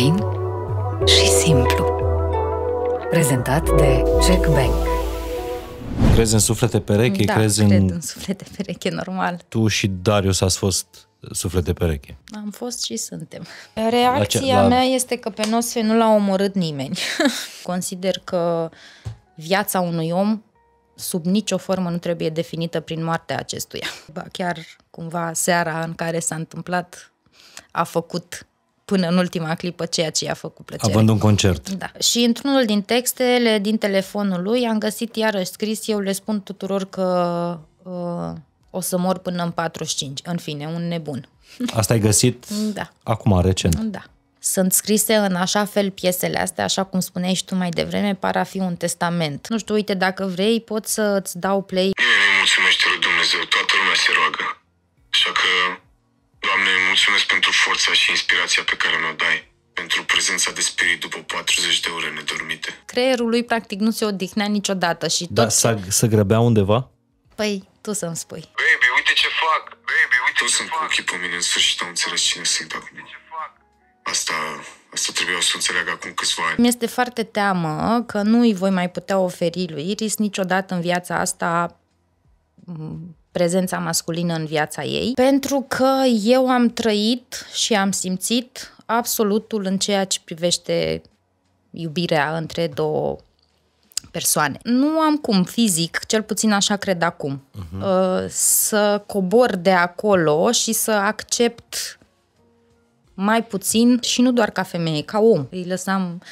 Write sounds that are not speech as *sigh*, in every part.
fain și simplu. Prezentat de Jack Bank. Crezi în suflete pereche? Da, crezi cred în... în suflete pereche, normal. Tu și Darius ați fost suflete pereche. Am fost și suntem. Reacția la ce, la... mea este că pe Nosfe nu l-a omorât nimeni. *laughs* Consider că viața unui om sub nicio formă nu trebuie definită prin moartea acestuia. Ba chiar cumva seara în care s-a întâmplat a făcut până în ultima clipă ceea ce i-a făcut plăcere. Având un concert. Da. Și într-unul din textele din telefonul lui am găsit iarăși scris, eu le spun tuturor că uh, o să mor până în 45. În fine, un nebun. Asta ai găsit *laughs* da. acum, recent. Da. Sunt scrise în așa fel piesele astea, așa cum spuneai și tu mai devreme, par a fi un testament. Nu știu, uite, dacă vrei, pot să-ți dau play. Mulțumește lui Dumnezeu, toată lumea se roagă. Așa că Doamne, mulțumesc pentru forța și inspirația pe care mi-o dai pentru prezența de spirit după 40 de ore nedormite. Creierul lui practic nu se odihnea niciodată și da, tot... Da, se ce... grăbea undeva? Păi, tu să-mi spui. Baby, uite ce fac! Baby, uite tu ce sunt fac! cu ochii pe mine, în sfârșit am înțeles cine sunt acum. Asta, asta trebuie să înțeleg acum câțiva ani. Mi-este foarte teamă că nu îi voi mai putea oferi lui Iris niciodată în viața asta prezența masculină în viața ei, pentru că eu am trăit și am simțit absolutul în ceea ce privește iubirea între două persoane. Nu am cum fizic, cel puțin așa cred acum, uh-huh. să cobor de acolo și să accept mai puțin și nu doar ca femeie, ca om. Îi lăsam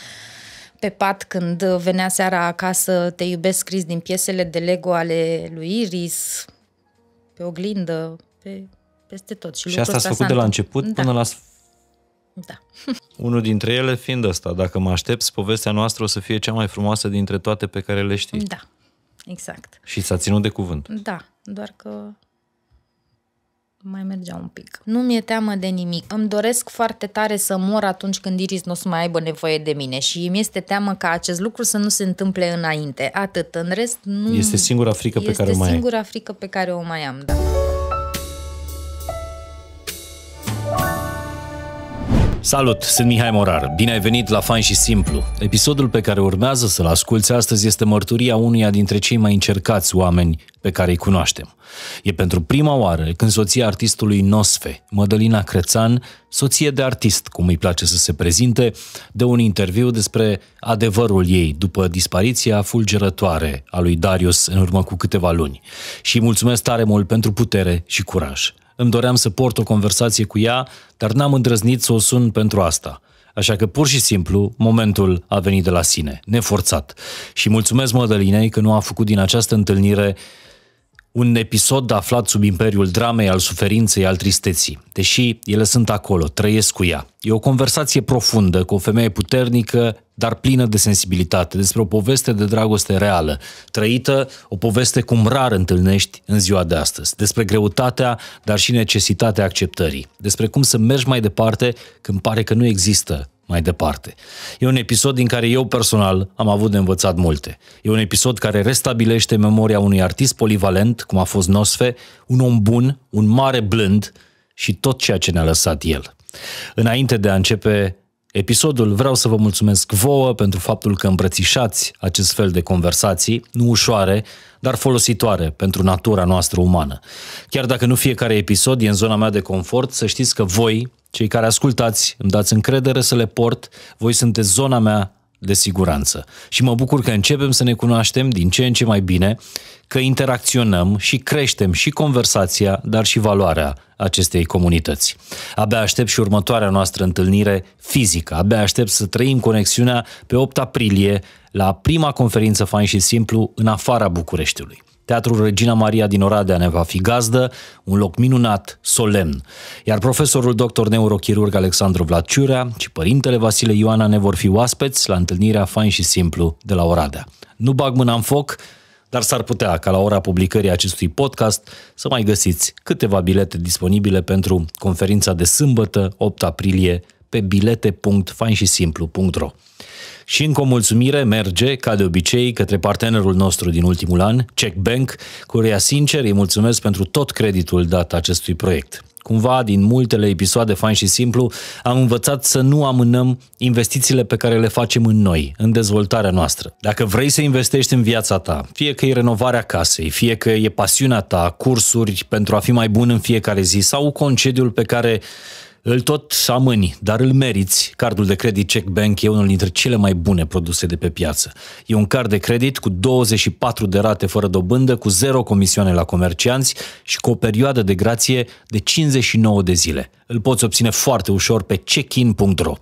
pe pat când venea seara acasă Te iubesc scris din piesele de Lego ale lui Iris, pe oglindă, pe, peste tot. Și, și asta s-a făcut de la început da. până la da. *laughs* Unul dintre ele fiind ăsta, dacă mă aștepți, povestea noastră o să fie cea mai frumoasă dintre toate pe care le știi. Da, exact. Și s-a ținut de cuvânt. Da, doar că mai mergea un pic. Nu mi-e teamă de nimic. Îmi doresc foarte tare să mor atunci când Iris nu o să mai aibă nevoie de mine și mi este teamă ca acest lucru să nu se întâmple înainte. Atât. În rest, nu... Este singura frică pe care o mai Este singura frică pe care o mai am, da. Salut, sunt Mihai Morar. Bine ai venit la Fan și Simplu. Episodul pe care urmează să-l asculți astăzi este mărturia unuia dintre cei mai încercați oameni pe care îi cunoaștem. E pentru prima oară când soția artistului Nosfe, Mădălina Crețan, soție de artist, cum îi place să se prezinte, dă un interviu despre adevărul ei după dispariția fulgerătoare a lui Darius în urmă cu câteva luni. Și mulțumesc tare mult pentru putere și curaj îmi doream să port o conversație cu ea, dar n-am îndrăznit să o sun pentru asta. Așa că pur și simplu, momentul a venit de la sine, neforțat. Și mulțumesc Mădălinei că nu a făcut din această întâlnire un episod aflat sub imperiul dramei, al suferinței, al tristeții. Deși ele sunt acolo, trăiesc cu ea. E o conversație profundă cu o femeie puternică, dar plină de sensibilitate, despre o poveste de dragoste reală, trăită, o poveste cum rar întâlnești în ziua de astăzi, despre greutatea, dar și necesitatea acceptării, despre cum să mergi mai departe când pare că nu există mai departe. E un episod din care eu personal am avut de învățat multe. E un episod care restabilește memoria unui artist polivalent, cum a fost Nosfe, un om bun, un mare blând și tot ceea ce ne-a lăsat el. Înainte de a începe episodul. Vreau să vă mulțumesc vouă pentru faptul că îmbrățișați acest fel de conversații, nu ușoare, dar folositoare pentru natura noastră umană. Chiar dacă nu fiecare episod e în zona mea de confort, să știți că voi, cei care ascultați, îmi dați încredere să le port, voi sunteți zona mea de siguranță. Și mă bucur că începem să ne cunoaștem din ce în ce mai bine, că interacționăm și creștem și conversația, dar și valoarea acestei comunități. Abia aștept și următoarea noastră întâlnire fizică. Abia aștept să trăim conexiunea pe 8 aprilie la prima conferință Fain și Simplu în afara Bucureștiului. Teatrul Regina Maria din Oradea ne va fi gazdă, un loc minunat, solemn. Iar profesorul doctor neurochirurg Alexandru Vlaciurea și părintele Vasile Ioana ne vor fi oaspeți la întâlnirea Fain și Simplu de la Oradea. Nu bag mâna în foc, dar s-ar putea ca la ora publicării acestui podcast să mai găsiți câteva bilete disponibile pentru conferința de sâmbătă, 8 aprilie, pe bilete.fainșisimplu.ro. Și încă o mulțumire merge, ca de obicei, către partenerul nostru din ultimul an, Check Bank, căruia sincer îi mulțumesc pentru tot creditul dat acestui proiect. Cumva, din multele episoade fain și simplu, am învățat să nu amânăm investițiile pe care le facem în noi, în dezvoltarea noastră. Dacă vrei să investești în viața ta, fie că e renovarea casei, fie că e pasiunea ta, cursuri pentru a fi mai bun în fiecare zi sau concediul pe care îl tot amâni, dar îl meriți. Cardul de credit Check Bank e unul dintre cele mai bune produse de pe piață. E un card de credit cu 24 de rate fără dobândă, cu zero comisioane la comercianți și cu o perioadă de grație de 59 de zile. Îl poți obține foarte ușor pe checkin.ro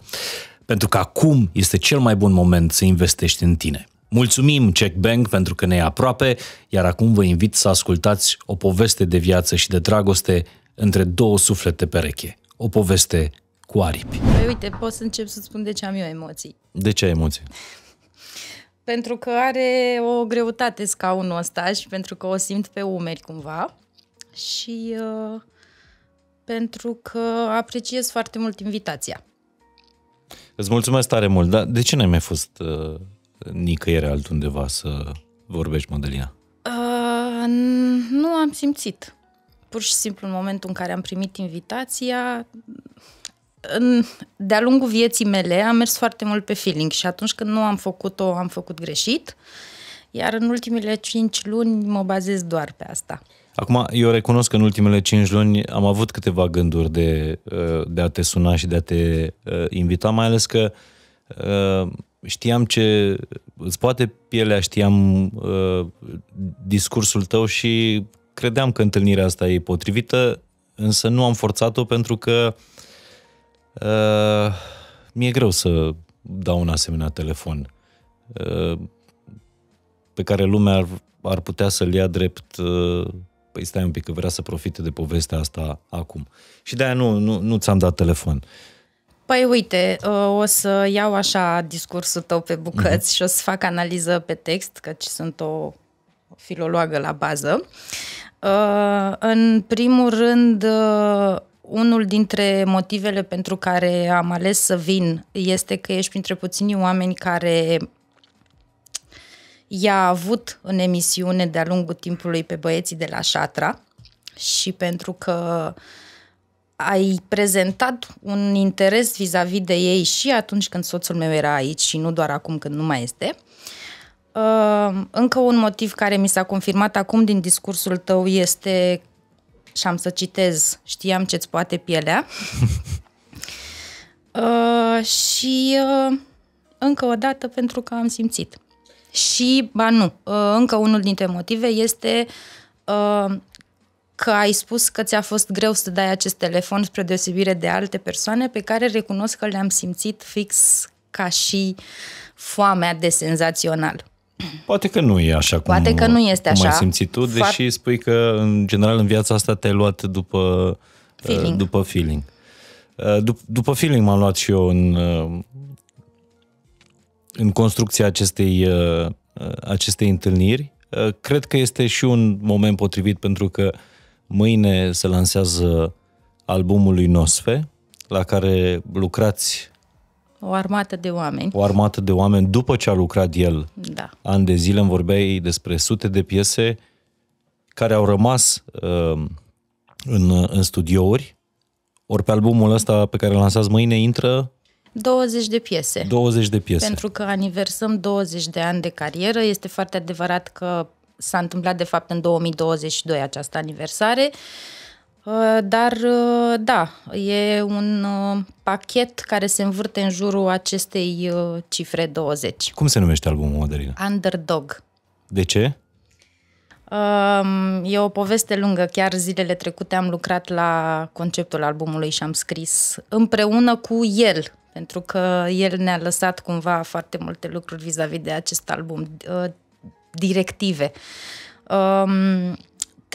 pentru că acum este cel mai bun moment să investești în tine. Mulțumim Check Bank pentru că ne e aproape, iar acum vă invit să ascultați o poveste de viață și de dragoste între două suflete pereche o poveste cu aripi. Păi uite, pot să încep să spun de ce am eu emoții. De ce ai emoții? *laughs* pentru că are o greutate scaunul ăsta și pentru că o simt pe umeri cumva și uh, pentru că apreciez foarte mult invitația. Îți mulțumesc tare mult, dar de ce n-ai mai fost uh, nicăieri altundeva să vorbești, Madalina? Uh, nu am simțit pur și simplu în momentul în care am primit invitația, în, de-a lungul vieții mele am mers foarte mult pe feeling și atunci când nu am făcut-o, am făcut greșit. Iar în ultimele 5 luni mă bazez doar pe asta. Acum, eu recunosc că în ultimele 5 luni am avut câteva gânduri de, uh, de a te suna și de a te uh, invita, mai ales că uh, știam ce îți poate pielea, știam discursul tău și credeam că întâlnirea asta e potrivită, însă nu am forțat-o pentru că uh, mi-e greu să dau un asemenea telefon uh, pe care lumea ar, ar putea să-l ia drept uh, păi stai un pic că vrea să profite de povestea asta acum. Și de-aia nu, nu, nu ți-am dat telefon. Păi uite, uh, o să iau așa discursul tău pe bucăți mm-hmm. și o să fac analiză pe text, căci sunt o filoloagă la bază. Uh, în primul rând, uh, unul dintre motivele pentru care am ales să vin este că ești printre puținii oameni care i-a avut în emisiune de-a lungul timpului pe băieții de la Șatra și pentru că ai prezentat un interes vis-a-vis de ei și atunci când soțul meu era aici și nu doar acum când nu mai este – Ehm, încă un motiv care mi s-a confirmat acum din discursul tău este, și am să citez, știam ce-ți poate pielea. uh, *laughs* și uh, încă o dată pentru că am simțit. Și, ba nu, uh, încă unul dintre motive este uh, că ai spus că ți-a fost greu să dai acest telefon spre deosebire de alte persoane pe care recunosc că le-am simțit fix ca și foamea de senzațional. Poate că nu e așa cum, Poate că nu este cum așa. ai simțit tu, deși spui că, în general, în viața asta te-ai luat după uh, feeling. După feeling. Uh, dup- după feeling m-am luat și eu în, uh, în construcția acestei, acestei întâlniri. Cred că este și un moment potrivit pentru că mâine se lansează albumul lui Nosfe, la care lucrați o armată de oameni. O armată de oameni după ce a lucrat el. Da. An de zile îmi vorbeai despre sute de piese care au rămas uh, în, în studiouri. Ori pe albumul ăsta pe care îl lansați mâine intră 20 de piese. 20 de piese. Pentru că aniversăm 20 de ani de carieră. Este foarte adevărat că s-a întâmplat de fapt în 2022 această aniversare. Uh, Uh, dar, uh, da, e un uh, pachet care se învârte în jurul acestei cifre 20. Cum se numește albumul, Madalina? Underdog. De ce? Um, e o poveste lungă. Chiar zilele trecute am lucrat la conceptul albumului și am scris împreună cu el, pentru că el ne-a lăsat cumva foarte multe lucruri vis-a-vis de acest album, directive. Um,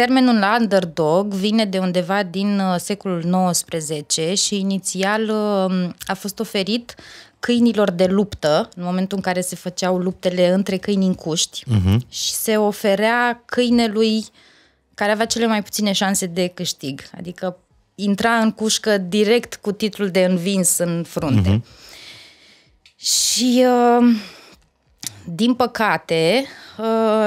Termenul underdog vine de undeva din uh, secolul XIX și inițial uh, a fost oferit câinilor de luptă, în momentul în care se făceau luptele între câini în cuști uh-huh. Mhm. și se oferea câinelui care avea cele mai puține șanse de câștig, adică intra în cușcă direct cu titlul de învins în frunte. Uh-huh. Și uh, din păcate,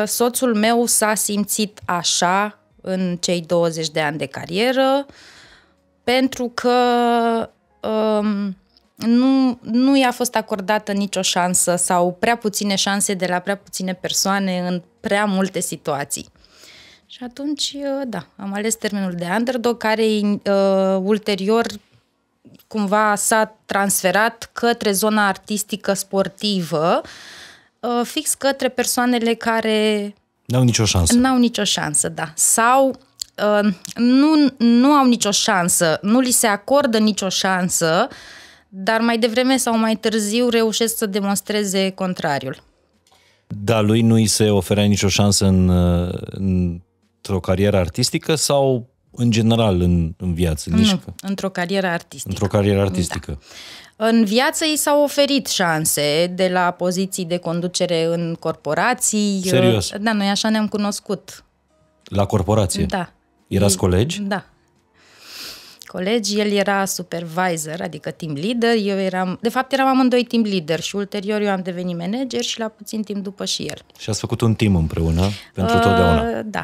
soțul meu s-a simțit așa în cei 20 de ani de carieră, pentru că um, nu, nu i-a fost acordată nicio șansă sau prea puține șanse de la prea puține persoane în prea multe situații. Și atunci, uh, da, am ales termenul de underdog, care uh, ulterior cumva s-a transferat către zona artistică sportivă, uh, fix către persoanele care N-au nicio șansă. N-au nicio șansă, da. Sau uh, nu, nu au nicio șansă, nu li se acordă nicio șansă, dar mai devreme sau mai târziu reușesc să demonstreze contrariul. Da, lui nu îi se oferea nicio șansă în, uh, într-o carieră artistică sau în general în, în viață? Nu, Nici... într-o carieră artistică. Într-o carieră artistică. Da. În viață i s-au oferit șanse de la poziții de conducere în corporații. Serios? Da, noi așa ne-am cunoscut. La corporație? Da. Erați mm, colegi? Da. Colegi, el era supervisor, adică team leader, eu eram, de fapt eram amândoi team leader și ulterior eu am devenit manager și la puțin timp după și el. Și ați făcut un team împreună pentru uh, totdeauna? Da.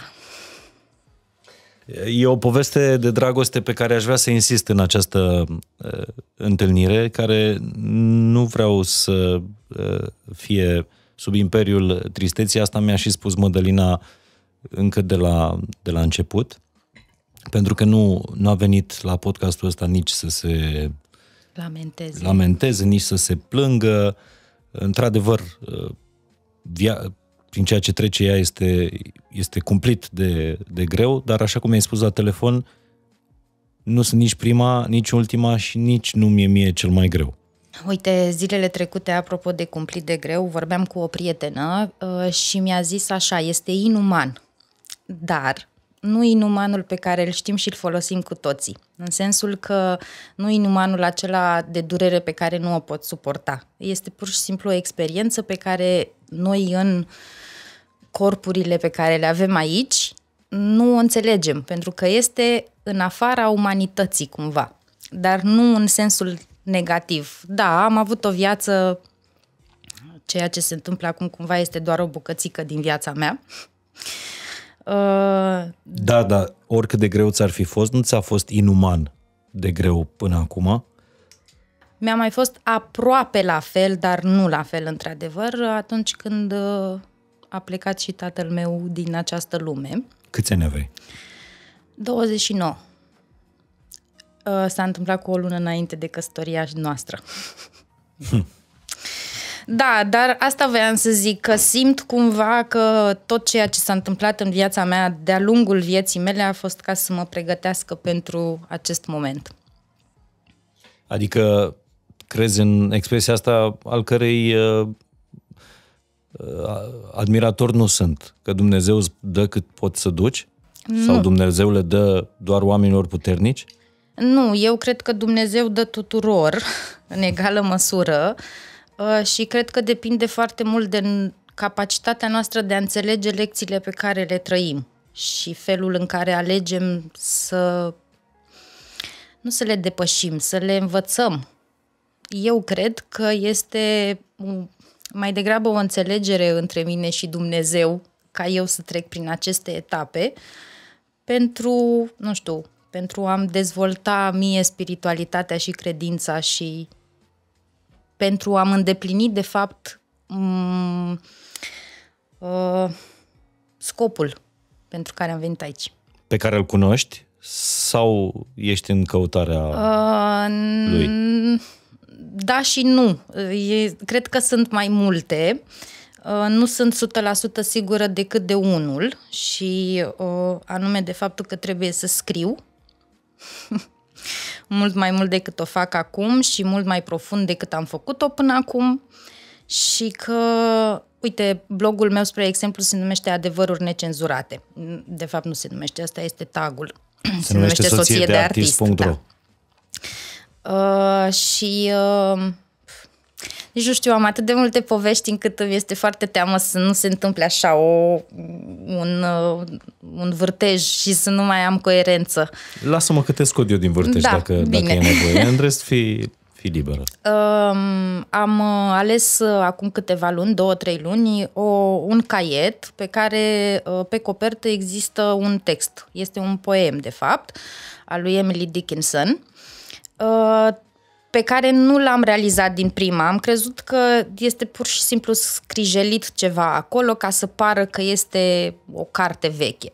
E o poveste de dragoste pe care aș vrea să insist în această uh, întâlnire, care nu vreau să uh, fie sub imperiul tristeții. Asta mi-a și spus Mădălina încă de la, de la început, pentru că nu, nu a venit la podcastul ăsta nici să se lamenteze, lamenteze nici să se plângă. Într-adevăr, uh, via- prin ceea ce trece ea este, este cumplit de, de greu, dar așa cum mi ai spus la telefon, nu sunt nici prima, nici ultima și nici nu mi-e mie cel mai greu. Uite, zilele trecute, apropo de cumplit de greu, vorbeam cu o prietenă uh, și mi-a zis așa, este inuman, dar nu inumanul pe care îl știm și îl folosim cu toții. În sensul că nu inumanul acela de durere pe care nu o pot suporta. Este pur și simplu o experiență pe care noi în uh, corpurile pe care le avem aici nu o înțelegem, pentru că este în afara umanității cumva, dar nu în sensul negativ. Da, am avut o viață, ceea ce se întâmplă acum cumva este doar o bucățică din viața mea. Uh, da, da, oricât de greu ți-ar fi fost, nu ți-a fost inuman de greu până acum? Mi-a mai fost aproape la fel, dar nu la fel, într-adevăr, atunci când uh, a plecat și tatăl meu din această lume. Câți ani aveai? 29. Ă, s-a întâmplat cu o lună înainte de căsătoria noastră. Hm. Da, dar asta voiam să zic, că simt cumva că tot ceea ce s-a întâmplat în viața mea de-a lungul vieții mele a fost ca să mă pregătească pentru acest moment. Adică crezi în expresia asta al cărei ă, Uh, admirator nu sunt, că Dumnezeu îți dă cât poți să duci nu. sau Dumnezeu le dă doar oamenilor puternici? Nu, eu cred că Dumnezeu dă tuturor *laughs* în egală măsură uh, și cred că depinde foarte mult de capacitatea noastră de a înțelege lecțiile pe care le trăim și felul în care alegem să nu să le depășim, să le învățăm. Eu cred că este mai degrabă o înțelegere între mine și Dumnezeu ca eu să trec prin aceste etape pentru, nu știu, pentru a-mi dezvolta mie spiritualitatea și credința și pentru a-mi îndeplini, de fapt, m- mm, uh, scopul pentru care am venit aici. Pe care îl cunoști sau ești în căutarea uh, lui? da și nu. E, cred că sunt mai multe. Uh, nu sunt 100% sigură decât de unul și uh, anume de faptul că trebuie să scriu *laughs* mult mai mult decât o fac acum și mult mai profund decât am făcut-o până acum și că, uite, blogul meu, spre exemplu, se numește Adevăruri Necenzurate. De fapt, nu se numește, asta este tagul. *clears throat* Se, se numește, numește soție de artist. artist. Da. Uh, și uh, nici nu știu, am atât de multe povești încât este foarte teamă să nu se întâmple așa o, un, uh, un vârtej și să nu mai am coerență. Lasă-mă că te scot eu din vârtej da, dacă, bine. dacă e nevoie. În *laughs* rest, fii, fii liberă. Um, am uh, ales acum câteva luni, două, trei luni, o, un caiet pe care pe copertă există un text. Este un poem, de fapt, al lui Emily Dickinson Uh, pe care nu l-am realizat din prima. Am crezut că este pur și simplu scrijelit ceva acolo ca să pară că este o carte veche.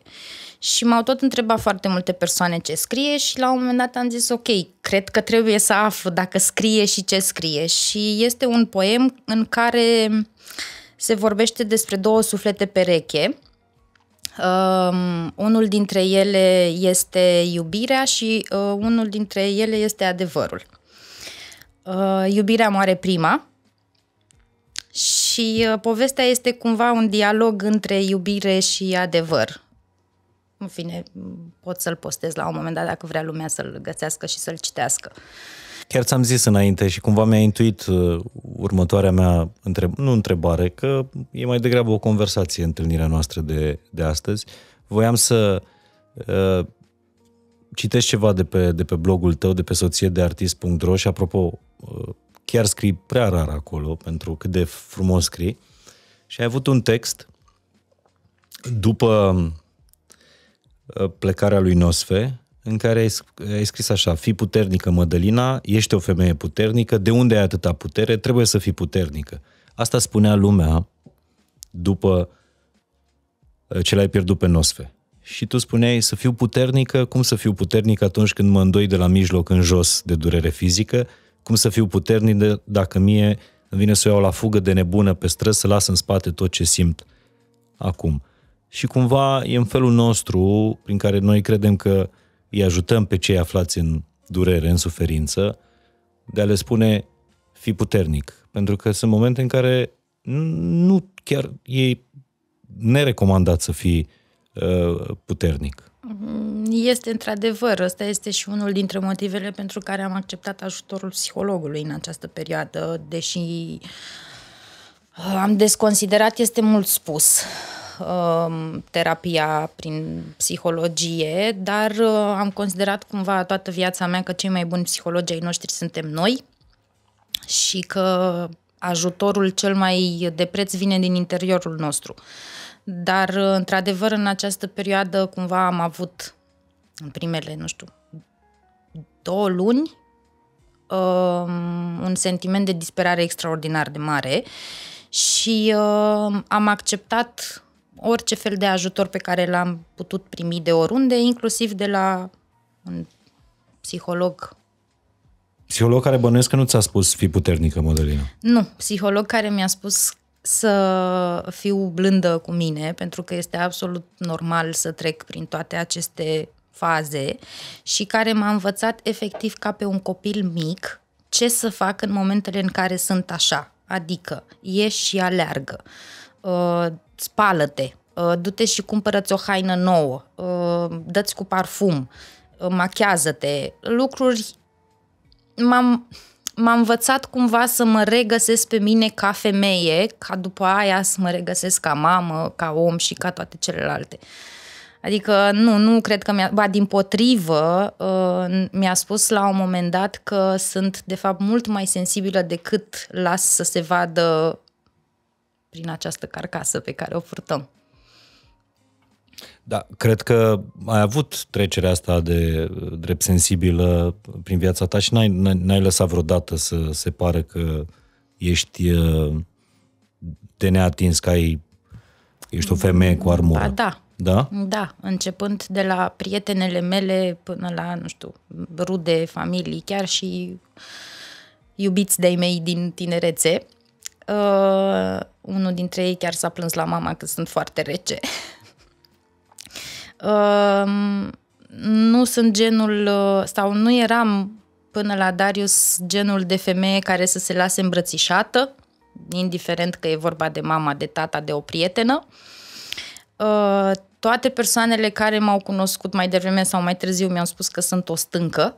Și m-au tot întrebat foarte multe persoane ce scrie și la un moment dat am zis ok, cred că trebuie să aflu dacă scrie și ce scrie. Și este un poem în care se vorbește despre două suflete pereche Um, unul dintre ele este iubirea și uh, unul dintre ele este adevărul. Uh, iubirea moare prima și uh, povestea este cumva un dialog între iubire și adevăr. În fine, pot să-l postez la un moment dat dacă vrea lumea să-l găsească și să-l citească. Uh, Chiar ți-am zis înainte și cumva mi-a intuit uh, următoarea mea, întreb, nu întrebare, că e mai degrabă o conversație întâlnirea noastră de, de astăzi. Voiam să uh, citești ceva de pe, de pe blogul tău, de pe soție de artist.ro și apropo, uh, chiar scrii prea rar acolo pentru cât de frumos scrii și ai avut un text după uh, plecarea lui Nosfe, în care ai, scris așa, fii puternică, Mădălina, ești o femeie puternică, de unde ai atâta putere, trebuie să fii puternică. Asta spunea lumea după uh, ce l-ai pierdut pe Nosfe. Și tu spuneai să fiu puternică, cum să fiu puternică atunci când mă îndoi de la mijloc în jos de durere fizică, cum să fiu puternică dacă mie îmi vine să o iau la fugă de nebună pe străzi, să las în spate tot ce simt acum. Și cumva e în felul nostru prin care noi credem că uh, îi ajutăm pe cei aflați în durere, în suferință, de a le spune fi puternic. Pentru că sunt momente în care nu chiar e nerecomandat să fii uh, puternic. Mm, este într-adevăr, ăsta este și unul dintre motivele pentru care am acceptat ajutorul psihologului în această perioadă, deși uh, am desconsiderat, este mult spus. Um, terapia prin psihologie, dar uh, am considerat cumva toată viața mea că cei mai buni psihologi ai noștri suntem noi și că ajutorul cel mai de preț vine din interiorul nostru. Dar, uh, într-adevăr, în această perioadă cumva am avut în primele, nu știu, două luni um, un sentiment de disperare extraordinar de mare și uh, am acceptat orice fel de ajutor pe care l-am putut primi de oriunde, inclusiv de la un psiholog. Psiholog care bănuiesc că nu ți-a spus fi puternică, Modelina. Nu, psiholog care mi-a spus să fiu blândă cu mine, pentru că este absolut normal să trec prin toate aceste faze și care m-a învățat efectiv ca pe un copil mic ce să fac în momentele în care sunt așa, adică ieși și aleargă. Uh, spală-te, uh, du-te și cumpără-ți o haină nouă, uh, dă-ți cu parfum, uh, machează-te, lucruri m-am, m-a învățat cumva să mă regăsesc pe mine ca femeie, ca după aia să mă regăsesc ca mamă, ca om și ca toate celelalte. Adică nu, nu cred că mi-a... Ba, din potrivă, uh, mi-a spus la un moment dat că sunt, de fapt, mult mai sensibilă decât las să se vadă prin această carcasă pe care o purtăm. Da, cred că ai avut trecerea asta de uh, drept sensibilă prin viața ta și n-ai, n-ai lăsat vreodată să se pare că ești uh, de neatins, că ai, ești o femeie cu armură. Da, da. Da? Da, începând de la prietenele mele până la, nu știu, rude, familii, chiar și iubiți de-ai mei din tinerețe Uh, unul dintre ei chiar s-a plâns la mama că sunt foarte rece. uh, *laughs* nu sunt genul, uh, sau nu eram până la Darius genul de femeie care să se lase îmbrățișată, indiferent că e vorba de mama, de tata, de o prietenă. Uh, toate persoanele care m-au cunoscut mai devreme sau mai târziu mi-au spus că sunt o stâncă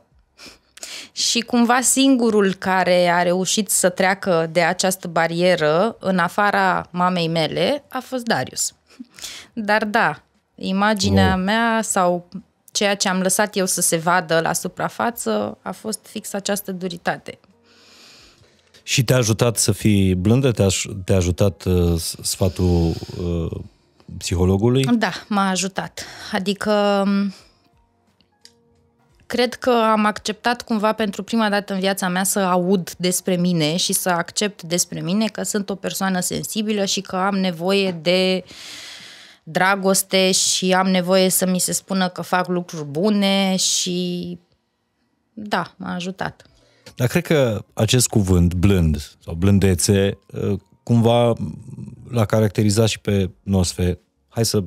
și cumva singurul care a reușit să treacă de această barieră în afara mamei mele a fost Darius. Dar da, imaginea wow. mea sau ceea ce am lăsat eu să se vadă la suprafață a fost fix această duritate. Și te-a ajutat să fii blândă? Te-a, te ajutat uh, sfatul uh, psihologului? Da, m-a ajutat. Adică cred că am acceptat cumva pentru prima dată în viața mea să aud despre mine și să accept despre mine că sunt o persoană sensibilă și că am nevoie de dragoste și am nevoie să mi se spună că fac lucruri bune și da, m-a ajutat. Dar cred că acest cuvânt, blând sau blândețe, ă, cumva l-a caracterizat și pe Nosfe. Hai să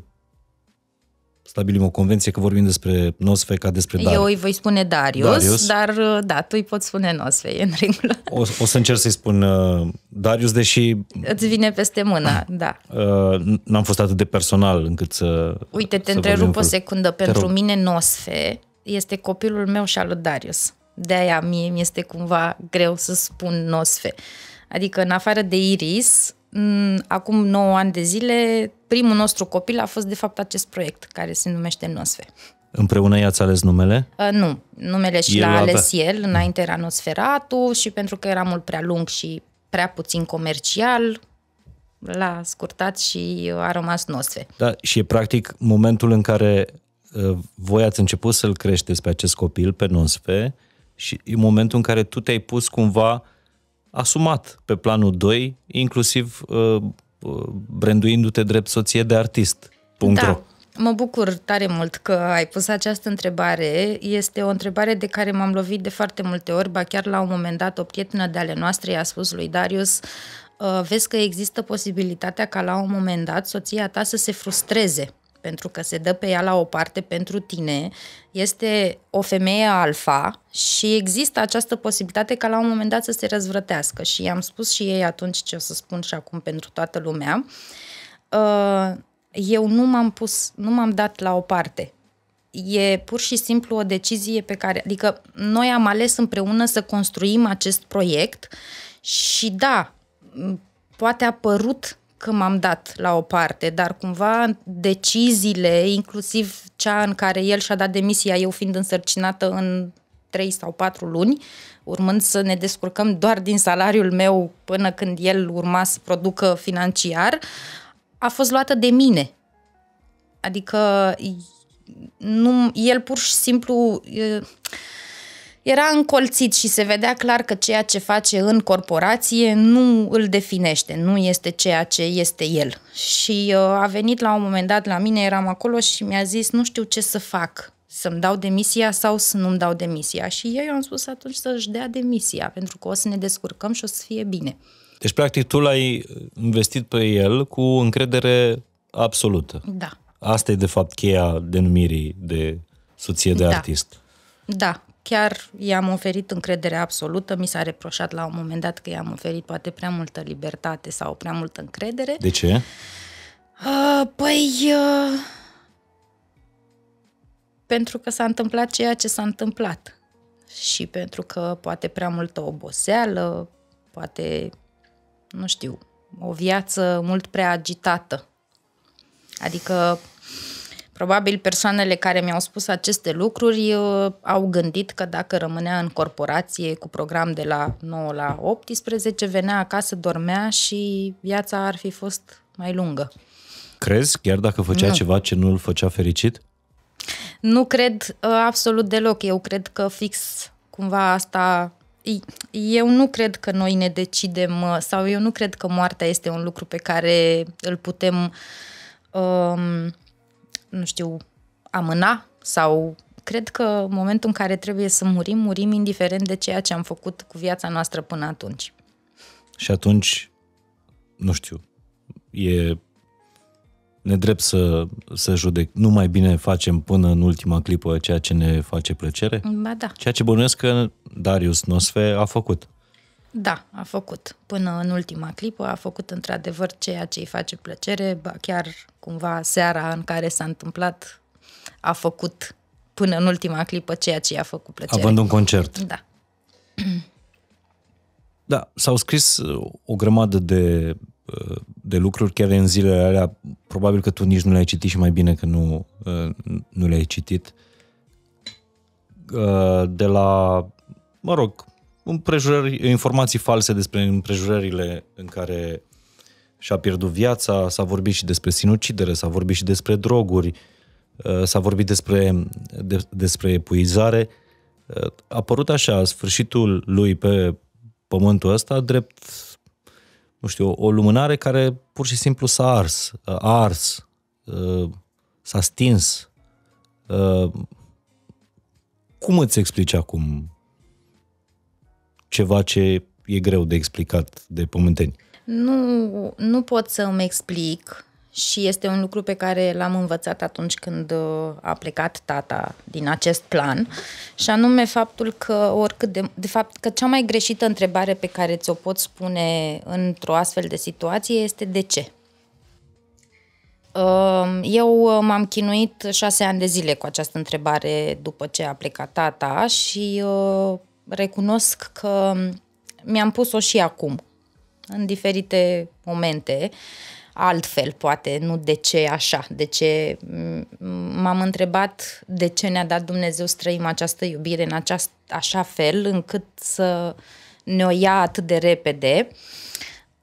stabilim o convenție că vorbim despre Nosfe ca despre Darius. Eu îi voi spune Darius, Darius. dar uh, da, tu îi poți spune Nosfe, e în regulă. O, o să încerc să-i spun uh, Darius, deși... Îți vine peste mână, *clears throat* da. Uh, n-am fost atât de personal încât să... Uite, te să întrerup o secundă. Pentru mine Nosfe este copilul meu și al lui Darius. De-aia mie mi este cumva greu să spun Nosfe. Adică, în afară de Iris, Mm, acum 9 ani de zile, primul nostru copil a fost de fapt acest proiect care se numește Nosfe. Împreună i-ați ales numele? Uh, nu, numele și l-a ales avea. el, înainte era Nosferatu și pentru că era mult prea lung și prea puțin comercial, l-a scurtat și a rămas Nosfe. Da, și e practic momentul în care uh, voi ați început să-l creșteți pe acest copil, pe Nosfe, și e momentul în care tu te-ai pus cumva asumat pe planul 2, inclusiv uh, branduindu-te drept soție de artist. Da. Mă bucur tare mult că ai pus această întrebare. Este o întrebare de care m-am lovit de foarte multe ori, ba chiar la un moment dat o prietenă de ale noastre i-a spus lui Darius uh, vezi că există posibilitatea ca la un moment dat soția ta să se frustreze pentru că se dă pe ea la o parte pentru tine, este o femeie alfa și există această posibilitate ca la un moment dat să se răzvrătească și i-am spus și ei atunci ce o să spun și acum pentru toată lumea. Uh, eu nu m-am pus, nu m-am dat la o parte e pur și simplu o decizie pe care, adică noi am ales împreună să construim acest proiect și da, poate a părut că m-am dat la o parte, dar cumva deciziile, inclusiv cea în care el și-a dat demisia, eu fiind însărcinată în 3 sau 4 luni, urmând să ne descurcăm doar din salariul meu până când el urma să producă financiar, a fost luată de mine. Adică nu, el pur și simplu era încolțit și se vedea clar că ceea ce face în corporație nu îl definește, nu este ceea ce este el. Și uh, a venit la un moment dat la mine, eram acolo și mi-a zis, nu știu ce să fac, să-mi dau demisia sau să nu-mi dau demisia. Și eu i am spus atunci să-și dea demisia, pentru că o să ne descurcăm și o să fie bine. Deci, practic, tu l-ai investit pe el cu încredere absolută. Da. Asta e, de fapt, cheia denumirii de soție de da. artist. Da, chiar i-am oferit încredere absolută, mi s-a reproșat la un moment dat că i-am oferit poate prea multă libertate sau prea multă încredere. De ce? Uh, păi, uh, pentru că s-a întâmplat ceea ce s-a întâmplat și pentru că poate prea multă oboseală, poate, nu știu, o viață mult prea agitată. Adică Probabil persoanele care mi-au spus aceste lucruri uh, au gândit că dacă rămânea în corporație cu program de la 9 la 18, venea acasă, dormea și viața ar fi fost mai lungă. Crezi, chiar dacă făcea nu. ceva ce nu îl făcea fericit? Nu cred uh, absolut deloc. Eu cred că fix cumva asta eu nu cred că noi ne decidem uh, sau eu nu cred că moartea este un lucru pe care îl putem um, nu știu, amâna sau cred că în momentul în care trebuie să murim, murim indiferent de ceea ce am făcut cu viața noastră până atunci. Și atunci, nu știu, e nedrept să, să judec. Nu mai bine facem până în ultima clipă ceea ce ne face plăcere? Ba da. Ceea ce bănuiesc că Darius Nosfe a făcut. Da, a făcut. Până în ultima clipă a făcut într-adevăr ceea ce îi face plăcere, ba chiar cumva seara în care s-a întâmplat a făcut până în ultima clipă ceea ce i-a făcut plăcere. Având un concert. Da. *clears throat* Da, s-au scris uh, o grămadă de, uh, de lucruri chiar în zilele alea. Probabil că tu nici nu le-ai citit și mai bine că nu, uh, nu le-ai citit. De la, mă rog, împrejurări, informații false despre împrejurările în care și-a pierdut viața, s-a vorbit și despre sinucidere, s-a vorbit și despre droguri, uh, s-a vorbit despre, de, despre epuizare. Uh, a apărut așa sfârșitul lui pe pământul ăsta drept, nu știu, o lumânare care pur și simplu s-a ars, a uh, ars, s-a stins. Cum îți explici acum ceva ce e greu de explicat de pământeni. Nu, nu pot să îmi explic și este un lucru pe care l-am învățat atunci când uh, a plecat tata din acest plan și anume faptul că oricât de, de fapt că cea mai greșită întrebare pe care ți-o pot spune într-o astfel de situație este de ce. Uh, eu uh, m-am chinuit șase ani de zile cu această întrebare după ce a plecat tata și recunosc că mi-am pus-o și acum, în diferite momente, altfel poate, nu de ce așa, de ce m-am întrebat de ce ne-a dat Dumnezeu să trăim această iubire în aceast, așa fel încât să ne o ia atât de repede.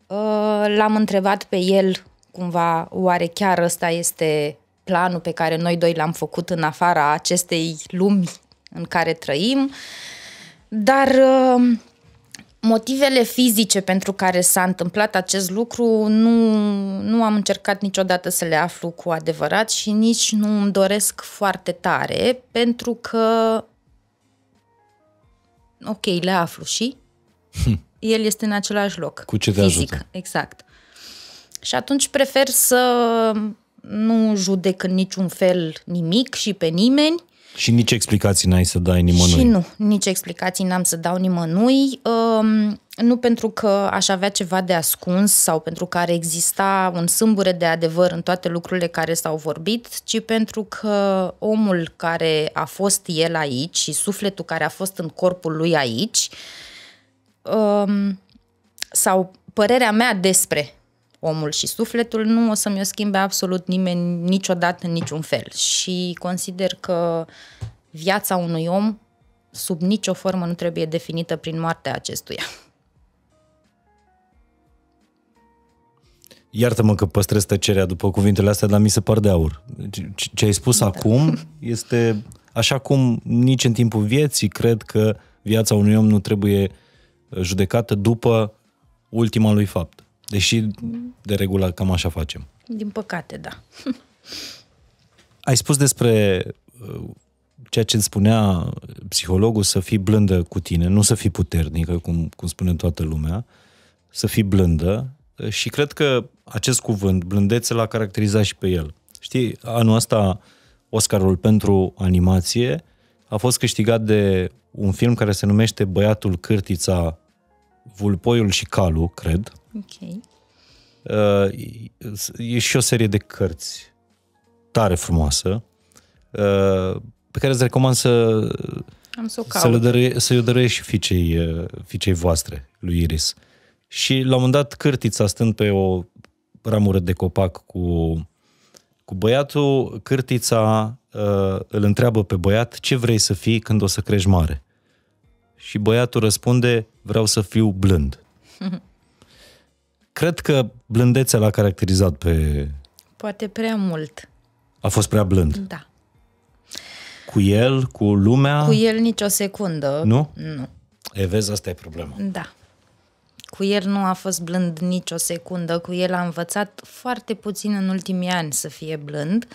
Uh, l-am întrebat pe el cumva, oare chiar ăsta este planul pe care noi doi l-am făcut în afara acestei lumi în care trăim. Uh, dar uh, motivele fizice pentru care s-a întâmplat acest lucru nu, nu am încercat niciodată să le aflu cu adevărat și nici nu îmi doresc foarte tare pentru că ok, le aflu și hm. el este în același loc. Cu ce te fizic, ajută? Exact. Și atunci prefer să nu judec în niciun fel nimic și pe nimeni și nici explicații n-ai să dai nimănui. Și nu, nici explicații n-am să dau nimănui. Um, nu pentru că aș avea ceva de ascuns sau pentru că ar exista un sâmbure de adevăr în toate lucrurile care s-au vorbit, ci pentru că omul care a fost el aici și sufletul care a fost în corpul lui aici, um, sau părerea mea despre omul și sufletul, nu o să-mi o schimbe absolut nimeni niciodată, niciun fel. Și consider că viața unui om, sub nicio formă, nu trebuie definită prin moartea acestuia. Iartă-mă că păstrez tăcerea după cuvintele astea, dar mi se par de aur. Ce ai spus da. acum este așa cum nici în timpul vieții cred că viața unui om nu trebuie judecată după ultima lui fapt. Deși, de regulă, cam așa facem. Din păcate, da. *laughs* Ai spus despre uh, ceea ce îți spunea psihologul, să fii blândă cu tine, nu să fii puternică, cum, cum spune toată lumea, să fii blândă uh, și cred că acest cuvânt, blândețe, l-a caracterizat și pe el. Știi, anul ăsta Oscarul pentru animație a fost câștigat de un film care se numește Băiatul Cârtița, Vulpoiul și Calul, cred, Ok. Uh, e și o serie de cărți tare frumoasă uh, pe care îți recomand să am să o dăre, Să-i o și fiicei, uh, fiicei voastre, lui Iris. Și la un moment dat, cârtița stând pe o ramură de copac cu, cu băiatul, cârtița uh, îl întreabă pe băiat ce vrei să fii când o să crești mare. Și băiatul răspunde, vreau să fiu blând. *laughs* Cred că blândețea l-a caracterizat pe... Poate prea mult. A fost prea blând? Da. Cu el, cu lumea? Cu el nicio secundă. Nu? Nu. E, vezi, asta e problema. Da. Cu el nu a fost blând nicio secundă, cu el a învățat foarte puțin în ultimii ani să fie blând.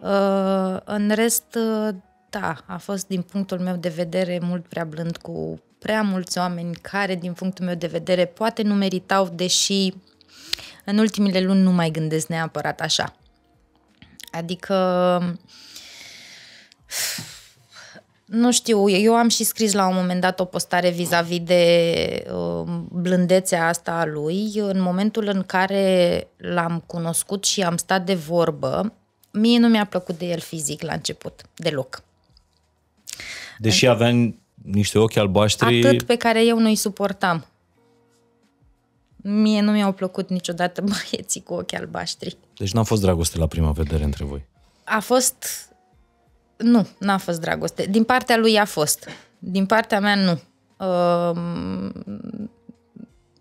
Uh, în rest, uh, da, a fost din punctul meu de vedere mult prea blând cu prea mulți oameni care, din punctul meu de vedere, poate nu meritau, deși în ultimile luni nu mai gândesc neapărat așa. Adică, *sighs* nu știu, eu am și scris la un moment dat o postare vis-a-vis de uh, blândețea asta a lui. În momentul în care l-am cunoscut și am stat de vorbă, mie nu mi-a plăcut de el fizic la început, deloc. Deși Pentru... aveam niște ochi albaștri. Atât pe care eu nu-i suportam. Mie nu mi-au plăcut niciodată *laughs* băieții cu ochi albaștri. Deci n-a fost dragoste la prima vedere între voi? A fost... Nu, n-a fost dragoste. Din partea lui a fost. Din partea mea nu. Uh,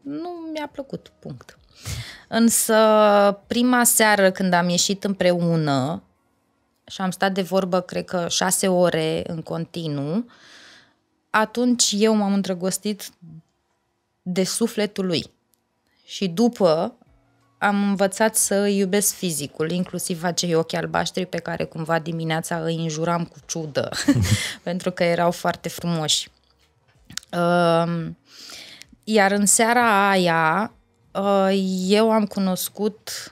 nu mi-a plăcut, punct. Însă prima seară când am ieșit împreună și am stat de vorbă, cred că șase ore în continuu, uh, atunci eu m-am îndrăgostit de sufletul lui. Și după am învățat să iubesc fizicul, inclusiv acei ochi albaștri pe care cumva dimineața îi înjuram cu ciudă, *laughs* *laughs* pentru că erau foarte frumoși. Ehm, iar în seara aia eh, eu am cunoscut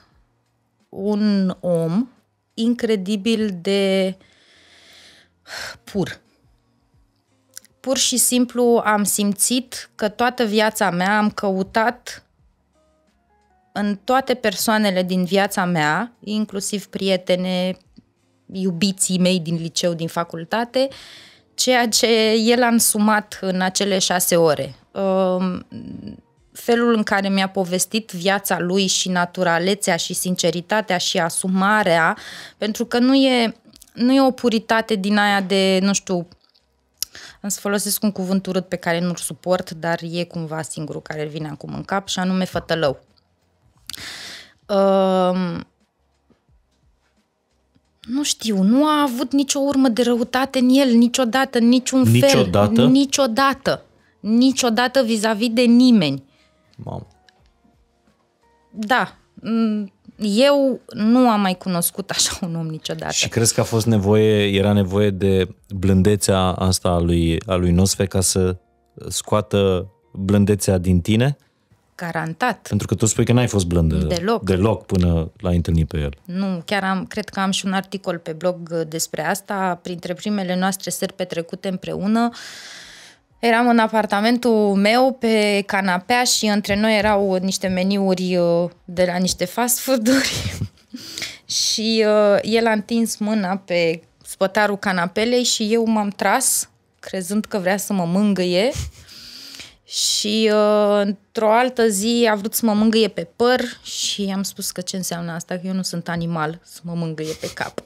un om incredibil de pur pur și simplu am simțit că toată viața mea am căutat în toate persoanele din viața mea, inclusiv prietene, iubiții mei din liceu, din facultate, ceea ce el a însumat în acele șase ore. Um, felul în care mi-a povestit viața lui și naturalețea și sinceritatea și asumarea, pentru că nu e, nu e o puritate din aia de, nu știu, am să folosesc un cuvânt urât pe care nu-l suport, dar e cumva singurul care vine acum în cap și anume fătălău. Um, nu știu, nu a avut nicio urmă de răutate în el, niciodată, niciun niciodată? fel. Niciodată? Niciodată vis-a-vis de nimeni. Mamă. Da, mm, eu nu am mai cunoscut așa un om niciodată. Și crezi că a fost nevoie, era nevoie de blândețea asta a lui, a lui Nosfe ca să scoată blândețea din tine? Garantat. Pentru că tu spui că n-ai fost blândă deloc, deloc până l-ai întâlnit pe el. Nu, chiar am, cred că am și un articol pe blog despre asta. Printre primele noastre seri petrecute împreună, uh, Eram în apartamentul meu pe canapea și între noi erau niște meniuri uh, de la niște fast food-uri *laughs* și uh, el a întins mâna pe spătarul canapelei și eu m-am tras crezând că vrea să mă mângâie și uh, într-o altă zi a vrut să mă mângâie pe păr și i-am spus că ce înseamnă asta, că eu nu sunt animal să mă mângâie pe cap.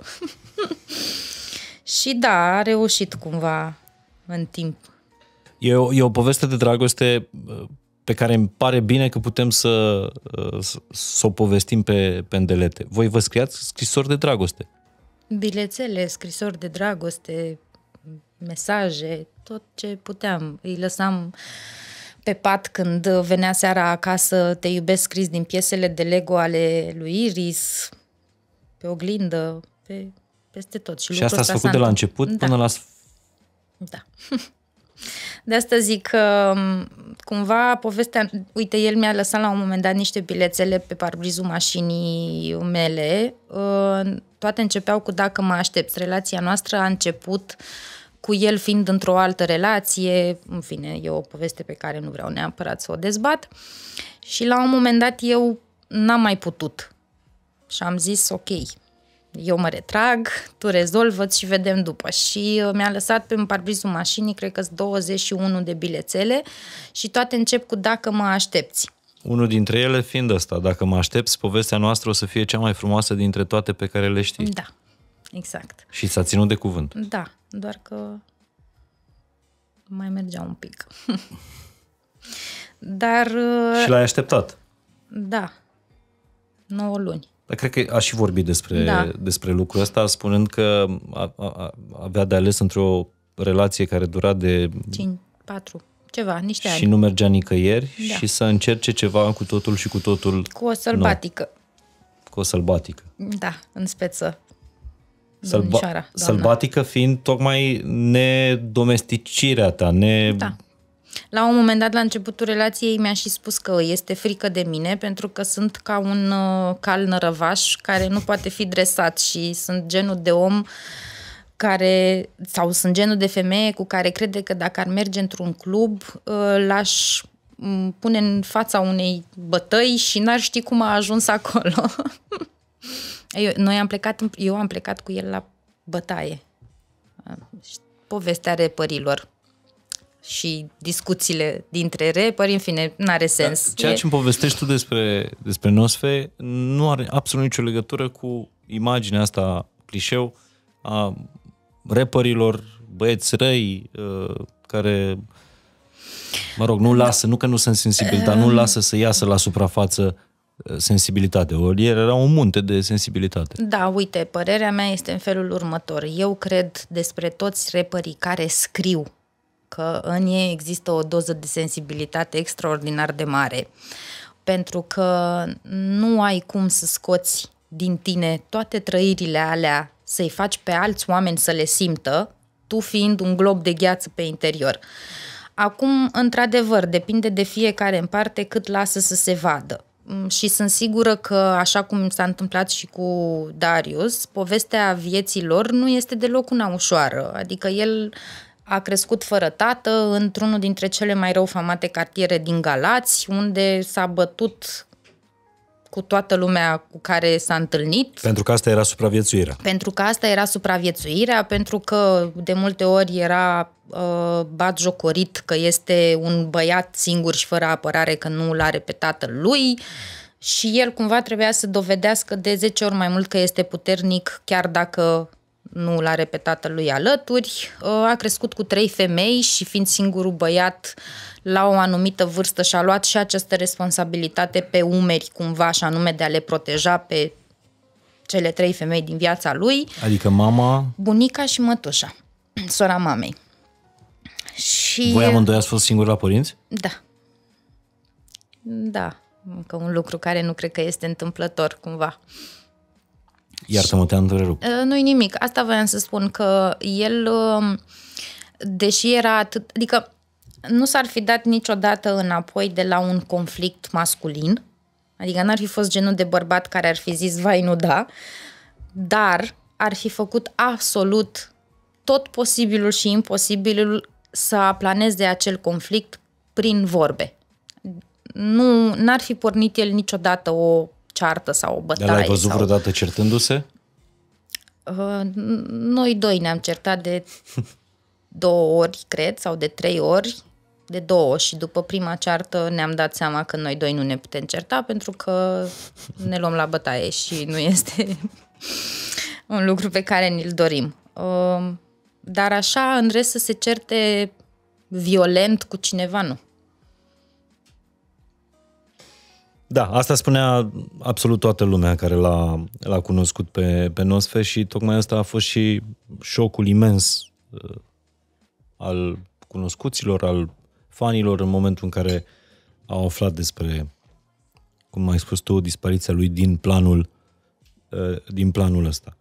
*laughs* și da, a reușit cumva în timp E o, e o poveste de dragoste uh, pe care îmi pare bine că putem să, uh, să, să o povestim pe, pe îndelete. Voi vă scriați scrisori de dragoste. Bilețele, scrisori de dragoste, mesaje, tot ce puteam. Îi lăsam pe pat când venea seara acasă, te iubesc scris din piesele de Lego ale lui Iris, pe oglindă, pe, peste tot. Și, și asta a făcut de la început da. până la... Da. *laughs* De asta zic că um, cumva povestea, uite, el mi-a lăsat la un moment dat niște bilețele pe parbrizul mașinii mele. Uh, toate începeau cu dacă mă aștepți Relația noastră a început cu el fiind într-o altă relație, în fine, e o poveste pe care nu vreau neapărat să o dezbat. Și la un moment dat eu n-am mai putut. Și am zis, ok, eu mă retrag, tu rezolvă și vedem după. Și uh, mi-a lăsat pe parbrizul mașinii, cred că 21 de bilețele și toate încep cu dacă mă aștepți. Unul dintre ele fiind ăsta, dacă mă aștepți, povestea noastră o să fie cea mai frumoasă dintre toate pe care le știi. Da, exact. Și s-a ținut de cuvânt. Da, doar că mai mergea un pic. *laughs* Dar... Uh, și l-ai așteptat. Da, 9 luni. Dar cred că aș și vorbit despre, da. despre lucrul ăsta, spunând că a, a, avea de ales într-o relație care dura de... 5, 4, ceva, niște și ani. Și nu mergea nicăieri da. și să încerce ceva cu totul și cu totul... Cu o sălbatică. Nu. Cu o sălbatică. Da, în speță. Sălba- sălbatică fiind tocmai nedomesticirea ta, ne... Da la un moment dat, la începutul relației, mi-a și spus că este frică de mine pentru că sunt ca un uh, cal nărăvaș care nu poate fi dresat și sunt genul de om care, sau sunt genul de femeie cu care crede că dacă ar merge într-un club, uh, l-aș mm, pune în fața unei bătăi și n-ar ști cum a ajuns acolo. *laughs* eu, noi am plecat, eu am plecat cu el la bătaie. Uh, povestea repărilor și discuțiile dintre repări, în fine, nu are sens. Da, ceea ce îmi povestești tu despre, despre Nosfe nu are absolut nicio legătură cu imaginea asta clișeu a repărilor băieți răi, uh, care mă rog, nu lasă, nu că nu sunt sensibili, dar nu ehm. lasă să iasă la suprafață uh, sensibilitate. Ori era un munte de sensibilitate. Da, uite, părerea mea este în felul următor. Eu cred despre toți repării care scriu că în ei există o doză de sensibilitate extraordinar de mare, pentru că nu ai cum să scoți din tine toate trăirile alea, să-i faci pe alți oameni să le simtă, tu fiind un glob de gheață pe interior. Acum, într-adevăr, depinde de fiecare în parte cât lasă să se vadă mm, și sunt sigură că, așa cum s-a întâmplat și cu Darius, povestea vieții lor nu este deloc una ușoară. Adică el a crescut fără tată într-unul dintre cele mai rău famate cartiere din Galați, unde s-a bătut cu toată lumea cu care s-a întâlnit. Pentru că asta era supraviețuirea. Pentru că asta era supraviețuirea, pentru că de multe ori era uh, bat jocorit că este un băiat singur și fără apărare că nu l-are pe tatăl lui și el cumva trebuia să dovedească de 10 ori mai mult că este puternic chiar dacă nu l-a repetat lui alături. Uh, a crescut cu trei femei și fiind singurul băiat la o anumită vârstă și-a luat și această responsabilitate pe umeri cumva și anume de a le proteja pe cele trei femei din viața lui. Adică mama... Bunica și mătușa, *clears throat* sora mamei. Și... Voi amândoi ați fost singuri la părinți? Da. Da. Încă un lucru care nu cred că este întâmplător cumva. Uh, Iartă-mă, te-am întrerupt. Uh, nu-i nimic. Asta voiam să spun, că el, um, deși era atât... Adică nu s-ar fi dat niciodată înapoi de la un conflict masculin, adică n-ar fi fost genul de bărbat care ar fi zis, vai, nu da, dar ar fi făcut absolut tot posibilul și imposibilul să aplaneze acel conflict prin vorbe. Nu, n-ar fi pornit el niciodată o ceartă sau o bătaie. Dar l-ai văzut sau... vreodată certându-se? Uh, noi doi ne-am certat de *laughs* două ori, cred, sau de trei ori, de două și după prima ceartă ne-am dat seama că noi doi nu ne putem certa pentru că ne luăm la bătaie și nu este *laughs* un lucru pe care ni-l dorim. Uh, dar așa, în rest să se certe violent cu cineva, nu. Da, asta spunea absolut toată lumea care l-a, l-a cunoscut pe, pe Nosfe și tocmai asta a fost și șocul imens uh, al cunoscuților, al fanilor în momentul în care au aflat despre, cum ai spus tu, dispariția lui din planul, uh, din planul ăsta.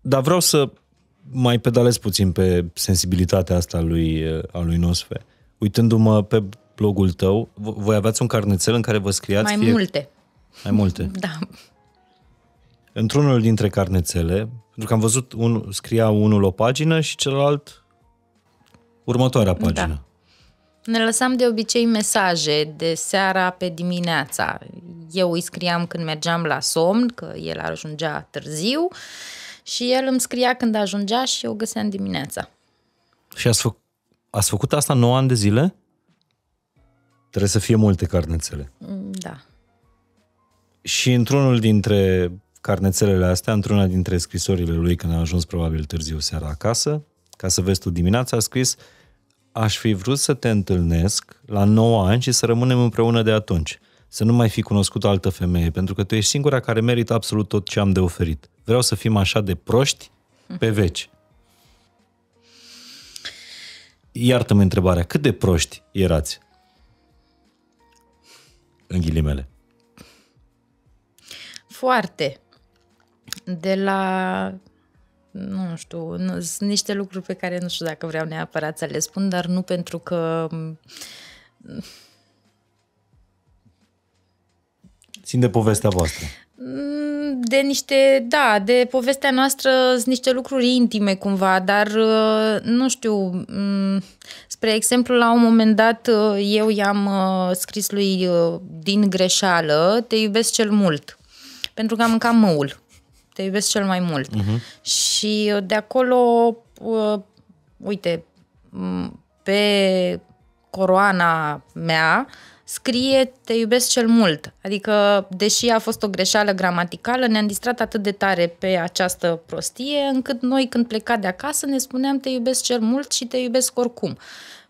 Dar vreau să mai pedalez puțin pe sensibilitatea asta lui, uh, a lui Nosfe, uitându-mă pe blogul tău, voi aveați un carnețel în care vă scriați? Mai fie... multe. Mai multe? *laughs* Da. Într-unul dintre carnețele, pentru că am văzut, un, scria unul o pagină și celălalt următoarea da. pagină. Da. Ne lăsam de obicei mesaje de seara pe dimineața. Eu îi scriam când mergeam la somn, că el ajungea târziu și el îmi scria când ajungea și eu găseam dimineața. Și ați, fă- ați făcut asta 9 ani de zile? Trebuie să fie multe carnețele. Mm, da. Și într-unul dintre carnețelele astea, într-una dintre scrisorile lui, când a ajuns probabil târziu seara acasă, ca să vezi tu dimineața, a scris Aș fi vrut să te întâlnesc la 9 ani și să rămânem împreună de atunci. Să nu mai fi cunoscut o altă femeie, pentru că tu ești singura care merită absolut tot ce am de oferit. Vreau să fim așa de proști pe veci. Iartă-mă întrebarea, cât de proști erați? în ghilimele? Foarte. De la nu știu, nu, sunt niște lucruri pe care nu știu dacă vreau neapărat să le spun, dar nu pentru că țin de povestea voastră. Mm, de niște, da, de povestea noastră sunt niște lucruri intime cumva, dar uh, nu știu, mm, spre exemplu, la un moment dat uh, eu i-am uh, scris lui din greșeală, te iubesc cel mult, pentru că am mâncat măul, te iubesc cel mai mult. Uh-huh. Și de acolo, uite, mm, pe coroana mea, uh, scrie te iubesc cel mult. Adică, deși a fost o greșeală gramaticală, ne-am distrat atât de tare pe această prostie, încât noi când pleca de acasă ne spuneam te iubesc cel mult și te iubesc oricum.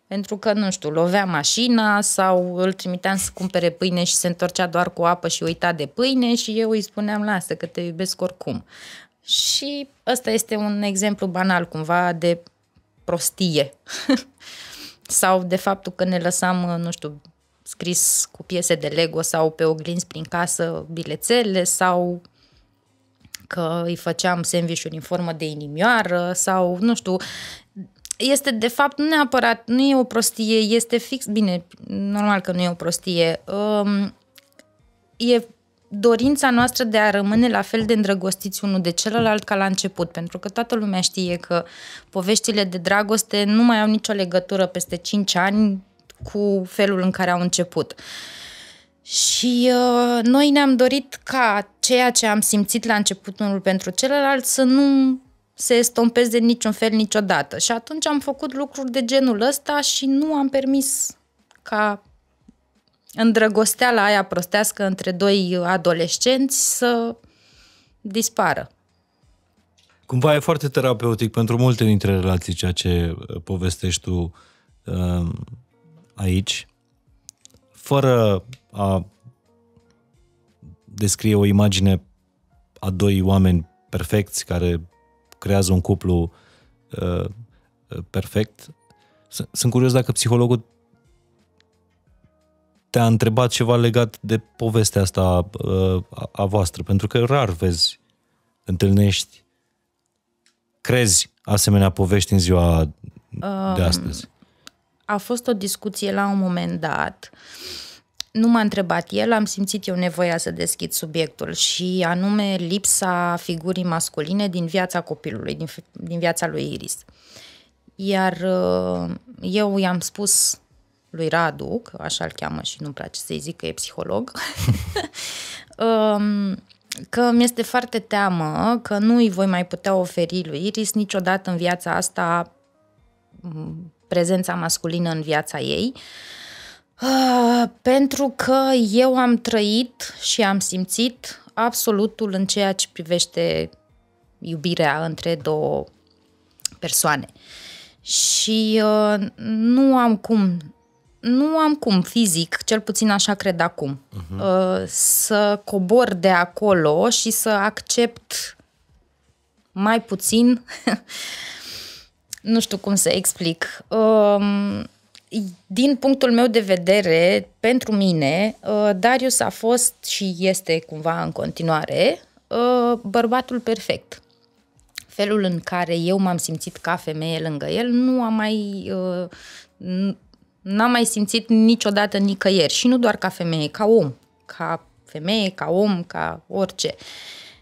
Pentru că, nu știu, lovea mașina sau îl trimiteam să cumpere pâine și se întorcea doar cu apă și uita de pâine și eu îi spuneam, lasă că te iubesc oricum. Și ăsta este un exemplu banal cumva de prostie. *laughs* sau de faptul că ne lăsam, nu știu, scris cu piese de Lego sau pe oglinzi prin casă bilețele sau că îi făceam sandwich în formă de inimioară sau, nu știu, este de fapt nu neapărat, nu e o prostie, este fix, bine, normal că nu e o prostie, um, e dorința noastră de a rămâne la fel de îndrăgostiți unul de celălalt ca la început, pentru că toată lumea știe că poveștile de dragoste nu mai au nicio legătură peste 5 ani cu felul în care au început. Și uh, noi ne-am dorit ca ceea ce am simțit la început unul pentru celălalt să nu se estompeze niciun fel niciodată. Și atunci am făcut lucruri de genul ăsta și nu am permis ca îndrăgosteala aia prostească între doi adolescenți să dispară. Cumva e foarte terapeutic pentru multe dintre relații ceea ce uh, povestești tu uh, aici, fără a descrie o imagine a doi oameni perfecți care creează un cuplu uh, uh perfect. Sunt curios dacă psihologul te-a întrebat ceva legat de povestea asta uh, a, a voastră, pentru că rar vezi, întâlnești, crezi asemenea povești în ziua um, de astăzi a fost o discuție la un moment dat. Nu m-a întrebat el, am simțit eu nevoia să deschid subiectul și anume lipsa figurii masculine din viața copilului, din, din viața lui Iris. Iar uh, eu i-am spus lui Radu, că așa îl cheamă și nu-mi place să-i zic că e psiholog, *laughs* um, că mi-este foarte teamă că nu îi voi mai putea oferi lui Iris niciodată în viața asta prezența masculină în viața ei, ah, pentru că eu am trăit și am simțit absolutul în ceea ce privește iubirea între două persoane. Și ah, nu am cum, nu am cum fizic, cel puțin așa cred acum, uh-huh. să cobor de acolo și să accept mai puțin *laughs* nu știu cum să explic. Um, din punctul meu de vedere, pentru mine, uh, Darius a fost și este cumva în continuare uh, bărbatul perfect. Felul în care eu m-am simțit ca femeie lângă el nu a mai uh, n-am mai simțit niciodată nicăieri și nu doar ca femeie, ca om, ca femeie, ca om, ca orice.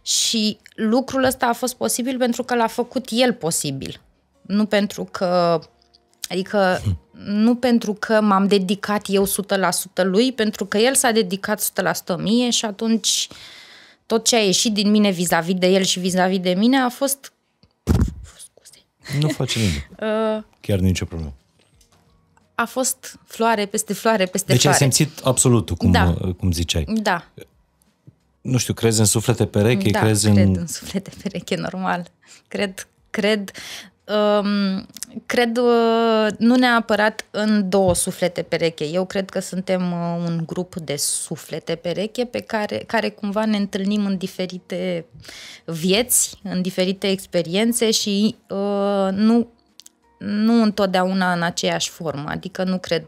Și lucrul ăsta a fost posibil pentru că l-a făcut el posibil. Nu pentru că Adică nu pentru că m-am dedicat eu 100% lui, pentru că el s-a dedicat 100% mie și atunci tot ce a ieșit din mine vis-a-vis de el și vis-a-vis de mine a fost... Scuze. Nu face nimic. *laughs* Uh, Chiar nicio problemă. A fost floare peste floare peste deci floare. Deci ai simțit absolutul, cum, da. Uh, cum ziceai. Da. Nu știu, crezi în suflete pereche? Da, crezi cred în... în suflete pereche, normal. Cred, cred, Um, cred uh, nu neapărat în două suflete pereche. Eu cred că suntem uh, un grup de suflete pereche pe care, care cumva ne întâlnim în diferite vieți, în diferite experiențe și uh, nu, nu întotdeauna în aceeași formă. Adică nu cred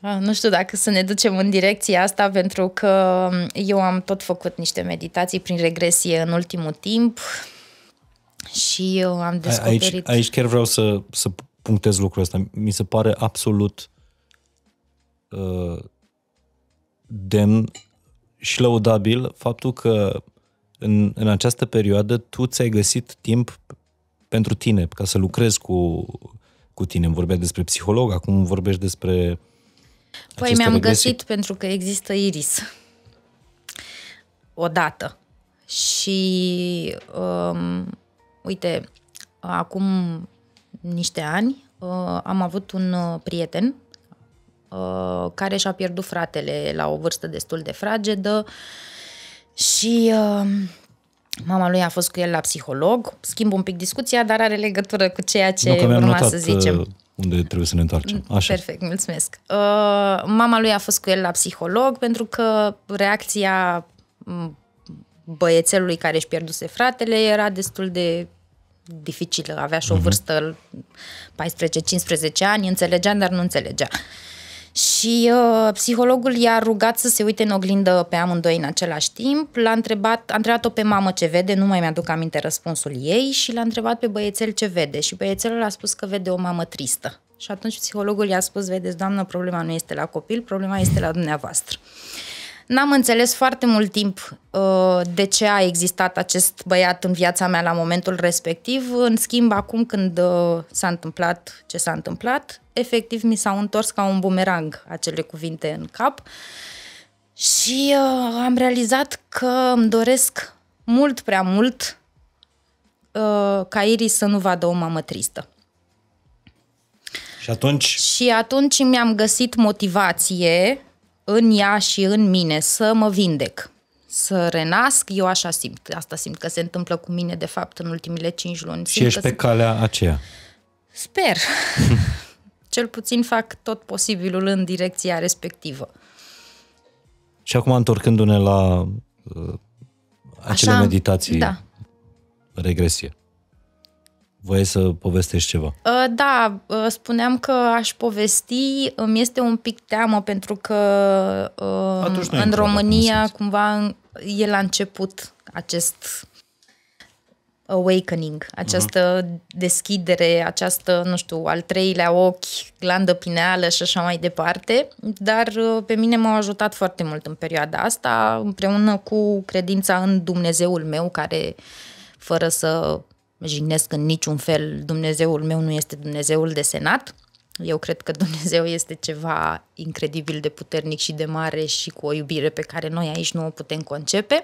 ah, nu știu dacă să ne ducem în direcția asta, pentru că um, eu am tot făcut niște meditații prin regresie în ultimul timp și eu am descoperit... Aici, aici chiar vreau să, să punctez lucrul ăsta. Mi se pare absolut uh, demn și lăudabil faptul că în, în această perioadă tu ți-ai găsit timp pentru tine, ca să lucrezi cu, cu tine. Îmi vorbeai despre psiholog, acum vorbești despre... Păi mi-am găsit pentru că există Iris. Odată. Și um, uite, acum niște ani uh, am avut un uh, prieten uh, care și-a pierdut fratele la o vârstă destul de fragedă și mama lui a fost cu el la psiholog. Schimb un pic discuția, dar are legătură cu ceea ce nu, urma să zicem. Unde trebuie să ne întoarcem. Mm, Așa. Perfect, mulțumesc. Mama lui a fost cu el la psiholog pentru că reacția mm, băiețelului care își pierduse fratele era destul de dificilă, avea și o mhm. vârstă 14-15 ani, înțelegea, dar nu înțelegea. Și uh, psihologul i-a rugat să se uite în oglindă pe amândoi în același timp, l-a întrebat, a întrebat-o pe mamă ce vede, nu mai mi-aduc aminte răspunsul ei și l-a întrebat pe băiețel ce vede și băiețelul a spus că vede o mamă tristă. Și atunci psihologul i-a spus, vedeți, doamnă, problema nu este la copil, problema este la dumneavoastră. Uh, N-am înțeles foarte mult timp uh, de ce a existat acest băiat în viața mea la momentul respectiv. În schimb, acum când uh, s-a întâmplat ce s-a întâmplat, efectiv mi s-au întors ca un bumerang acele cuvinte în cap și uh, am realizat că îmi doresc mult prea mult uh, ca Iris să nu vadă o mamă tristă. Și atunci? Și atunci mi-am găsit motivație în ea și în mine, să mă vindec, să renasc, eu așa simt. Asta simt că se întâmplă cu mine, de fapt, în ultimile cinci luni. și simt ești pe simt... calea aceea. Sper. *laughs* Cel puțin fac tot posibilul în direcția respectivă. Și acum, întorcându-ne la uh, acele așa, meditații, da. regresie. Voi să povestești ceva? Uh, da, uh, spuneam că aș povesti, îmi este un pic teamă pentru că uh, Atunci în România cumva e la început acest awakening, această uh-huh. deschidere, această, nu știu, al treilea ochi, glandă pineală și așa mai departe, dar pe mine m-au ajutat foarte mult în perioada asta, împreună cu credința în Dumnezeul meu, care fără să jignesc în niciun fel. Dumnezeul meu nu este Dumnezeul de senat. Eu cred că Dumnezeu este ceva incredibil de puternic și de mare și cu o iubire pe care noi aici nu o putem concepe.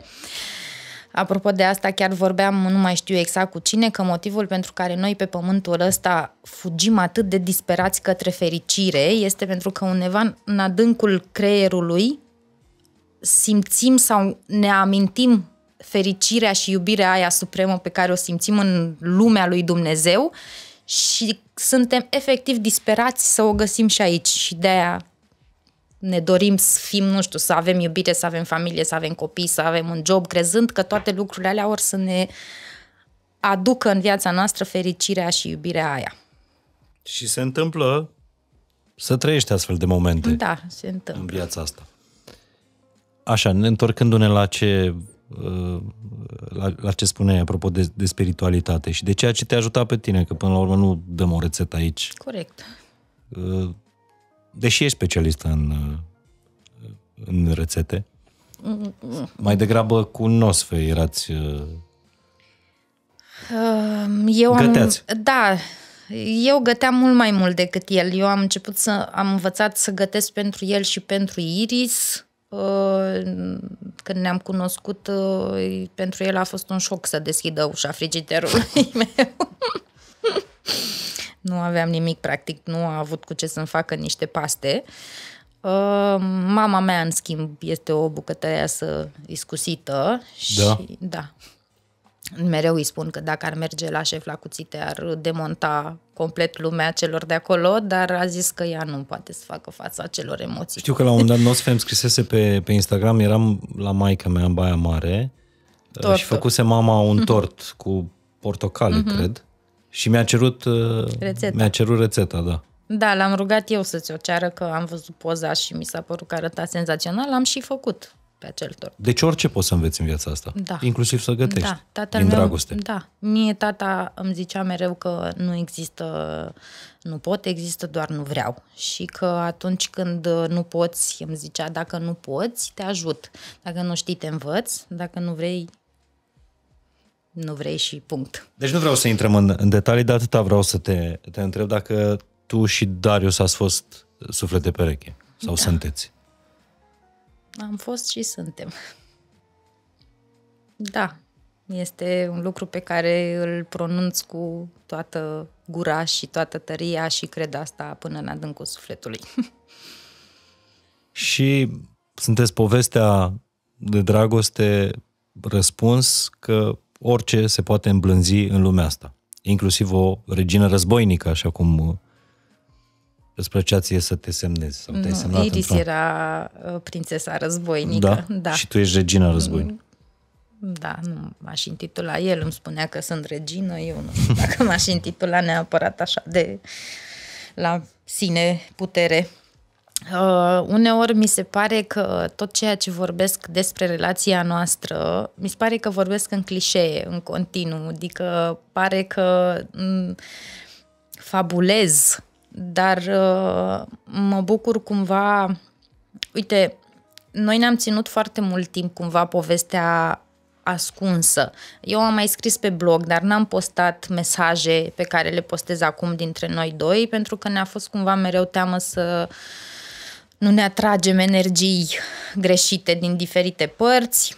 Apropo de asta, chiar vorbeam, nu mai știu exact cu cine, că motivul pentru care noi pe pământul ăsta fugim atât de disperați către fericire este pentru că undeva în adâncul creierului simțim sau ne amintim fericirea și iubirea aia supremă pe care o simțim în lumea lui Dumnezeu și suntem efectiv disperați să o găsim și aici și de aia ne dorim să fim, nu știu, să avem iubire, să avem familie, să avem copii, să avem un job, crezând că toate lucrurile alea or să ne aducă în viața noastră fericirea și iubirea aia. Și se întâmplă să trăiești astfel de momente. Da, se întâmplă. În viața asta. Așa, ne întorcându-ne la ce Uh, la, la ce spuneai apropo de, de spiritualitate și de ceea ce te ajuta pe tine, că până la urmă nu dăm o rețetă aici. Corect. Uh, deși ești specialistă în, uh, în rețete, mm mai degrabă cu nosfe erați um, eu am, Da, eu găteam mult mai mult decât el. Eu am început să am învățat să gătesc pentru el și pentru Iris când ne-am cunoscut, pentru el a fost un șoc să deschidă ușa frigiderului *laughs* meu. nu aveam nimic, practic, nu a avut cu ce să-mi facă niște paste. Ă, mama mea, în schimb, este o bucătăreasă iscusită. Da? Și, da. da mereu îi spun că dacă ar merge la șef la cuțite ar demonta complet lumea celor de acolo, dar a zis că ea nu poate să facă fața acelor emoții. Știu că la un dat Nosfer scrisese pe, pe Instagram, eram la maica mea în Baia Mare uh, Tortul. și făcuse mama un *laughs* tort cu portocale, mm-hmm. cred, și mi-a cerut uh, rețeta. mi-a cerut rețeta, da. Da, l-am rugat eu să-ți o ceară că am văzut poza și mi s-a părut că arăta senzațional, l-am și făcut pe acel tort. Deci orice poți să înveți în viața asta, da. inclusiv să gătești, da. Tatăl din meu, dragoste. Da, mie tata îmi zicea mereu că nu există, nu pot, există doar nu vreau. Și că atunci când nu poți, îmi zicea, dacă nu poți, te ajut. Dacă nu știi, te învăț. Dacă nu vrei, nu vrei și punct. Deci nu vreau să intrăm în, în detalii, dar atâta vreau să te, te întreb dacă tu și Darius ați fost suflete pereche sau da. sunteți. Am fost și suntem. Da, este un lucru pe care îl pronunț cu toată gura și toată tăria și cred asta până în adâncul sufletului. Și sunteți povestea de dragoste răspuns că orice se poate îmblânzi în lumea asta, inclusiv o regină războinică, așa cum uh, îți plăcea ție să te semnezi sau te nu, Iris într era uh, prințesa războinică. Da? da? Și tu ești regina mm, războinică. Da, nu m-aș intitula. El îmi spunea că sunt regină, eu nu știu dacă m-aș intitula neapărat așa de la sine putere. Uh, uneori mi se pare că tot ceea ce vorbesc despre relația noastră, mi se pare că vorbesc în clișee, în continuu, adică pare că m- mm, fabulez dar uh, mă bucur cumva, uite, noi ne-am ținut foarte mult timp cumva povestea ascunsă. Eu am mai scris pe blog, dar n-am postat mesaje pe care le postez acum dintre noi doi, pentru că ne-a fost cumva mereu teamă să nu ne atragem energii greșite din diferite părți.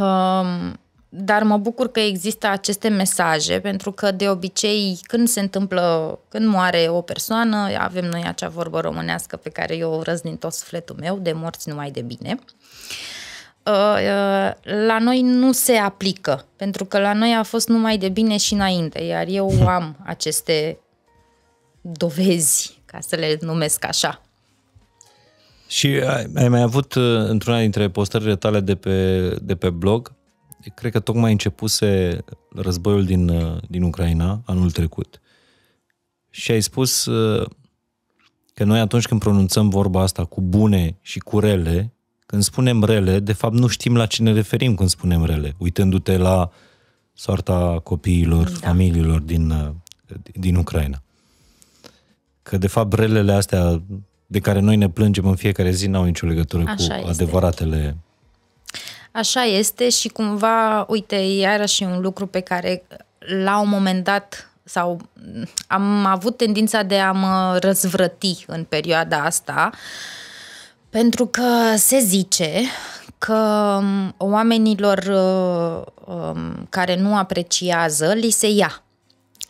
Um, dar mă bucur că există aceste mesaje, pentru că de obicei când se întâmplă, când moare o persoană, avem noi acea vorbă românească pe care eu o răz din tot sufletul meu, de morți numai de bine. Uh, uh, la noi nu se aplică, pentru că la noi a fost numai de bine și înainte, iar eu *laughs* am aceste dovezi, ca să le numesc așa. Și uh, ai mai avut într-una dintre postările tale de pe, de pe blog cred că tocmai începuse războiul din, uh, din Ucraina anul trecut și ai spus uh, că noi atunci când pronunțăm vorba asta cu bune și cu rele, când spunem rele, de fapt nu știm la ce ne referim când spunem rele, uitându-te la soarta copiilor, da. familiilor din, uh, din Ucraina. Că de fapt relele astea de care noi ne plângem în fiecare zi n-au nicio legătură Așa cu este. adevăratele Așa este și cumva, uite, iarăși un lucru pe care la un moment dat sau am avut tendința de a mă răzvrăti în perioada asta, pentru că se zice că um, oamenilor uh, um, care nu apreciază li se ia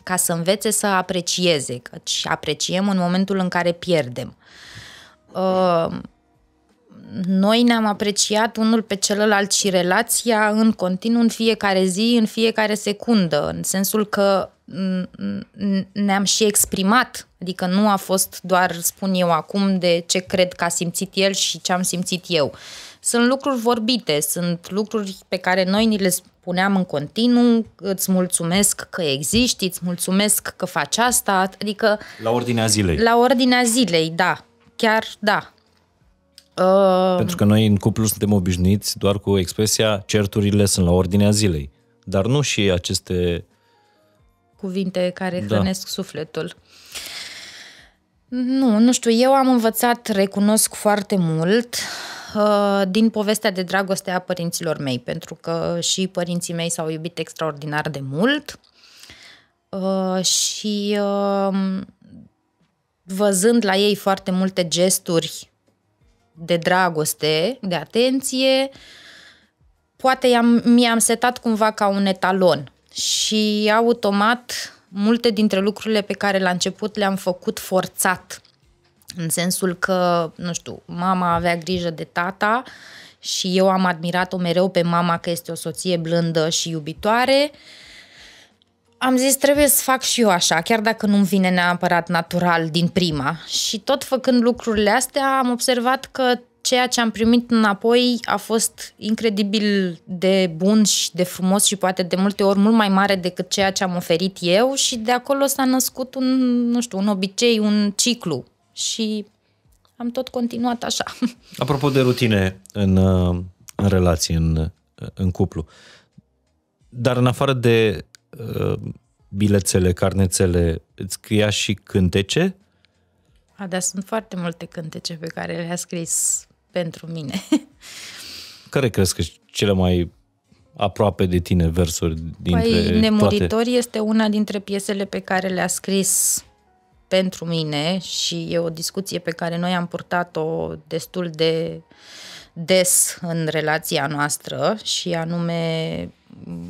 ca să învețe să aprecieze, căci apreciem în momentul în care pierdem. Uh, noi ne-am apreciat unul pe celălalt și relația în continuu în fiecare zi, în fiecare secundă, în sensul că ne-am și exprimat, adică nu a fost doar spun eu acum de ce cred că a simțit el și ce am simțit eu. Sunt lucruri vorbite, sunt lucruri pe care noi ni le spuneam în continuu, îți mulțumesc că existi, îți mulțumesc că faci asta, adică... La ordinea zilei. La ordinea zilei, da, chiar da, Ehm, pentru că noi în cuplu suntem obișnuiți doar cu expresia certurile sunt la ordinea zilei, dar nu și aceste cuvinte care da. hrănesc sufletul. Nu, nu știu, eu am învățat, recunosc foarte mult uh, din povestea de dragoste a părinților mei, pentru că și părinții mei s-au iubit extraordinar de mult uh, și uh, văzând la ei foarte multe gesturi de dragoste, de atenție, poate i-am, mi-am setat cumva ca un etalon și automat multe dintre lucrurile pe care la început le-am făcut forțat. În sensul că, nu știu, mama avea grijă de tata și eu am admirat-o mereu pe mama că este o soție blândă și iubitoare. Uh, am zis trebuie să fac și eu așa, chiar dacă nu-mi vine neapărat natural din prima. Și tot făcând lucrurile astea am observat că ceea ce am primit înapoi a fost incredibil de bun și de frumos și poate de multe ori mult mai mare decât ceea ce am oferit eu și de acolo s-a născut un, nu știu, un obicei, un ciclu și am tot continuat așa. *laughs* Apropo de rutine în, uh, în relație, în, uh, în cuplu, dar în afară de Uh, bilețele, carnețele, îți scria și cântece? A, dar sunt foarte multe cântece pe care le-a scris pentru mine. *laughs* Care crezi că cele mai aproape de tine versuri dintre păi, Nemuritor toate? este una dintre piesele pe care le-a scris pentru mine și e o discuție pe care noi am purtat-o destul de des în relația noastră și anume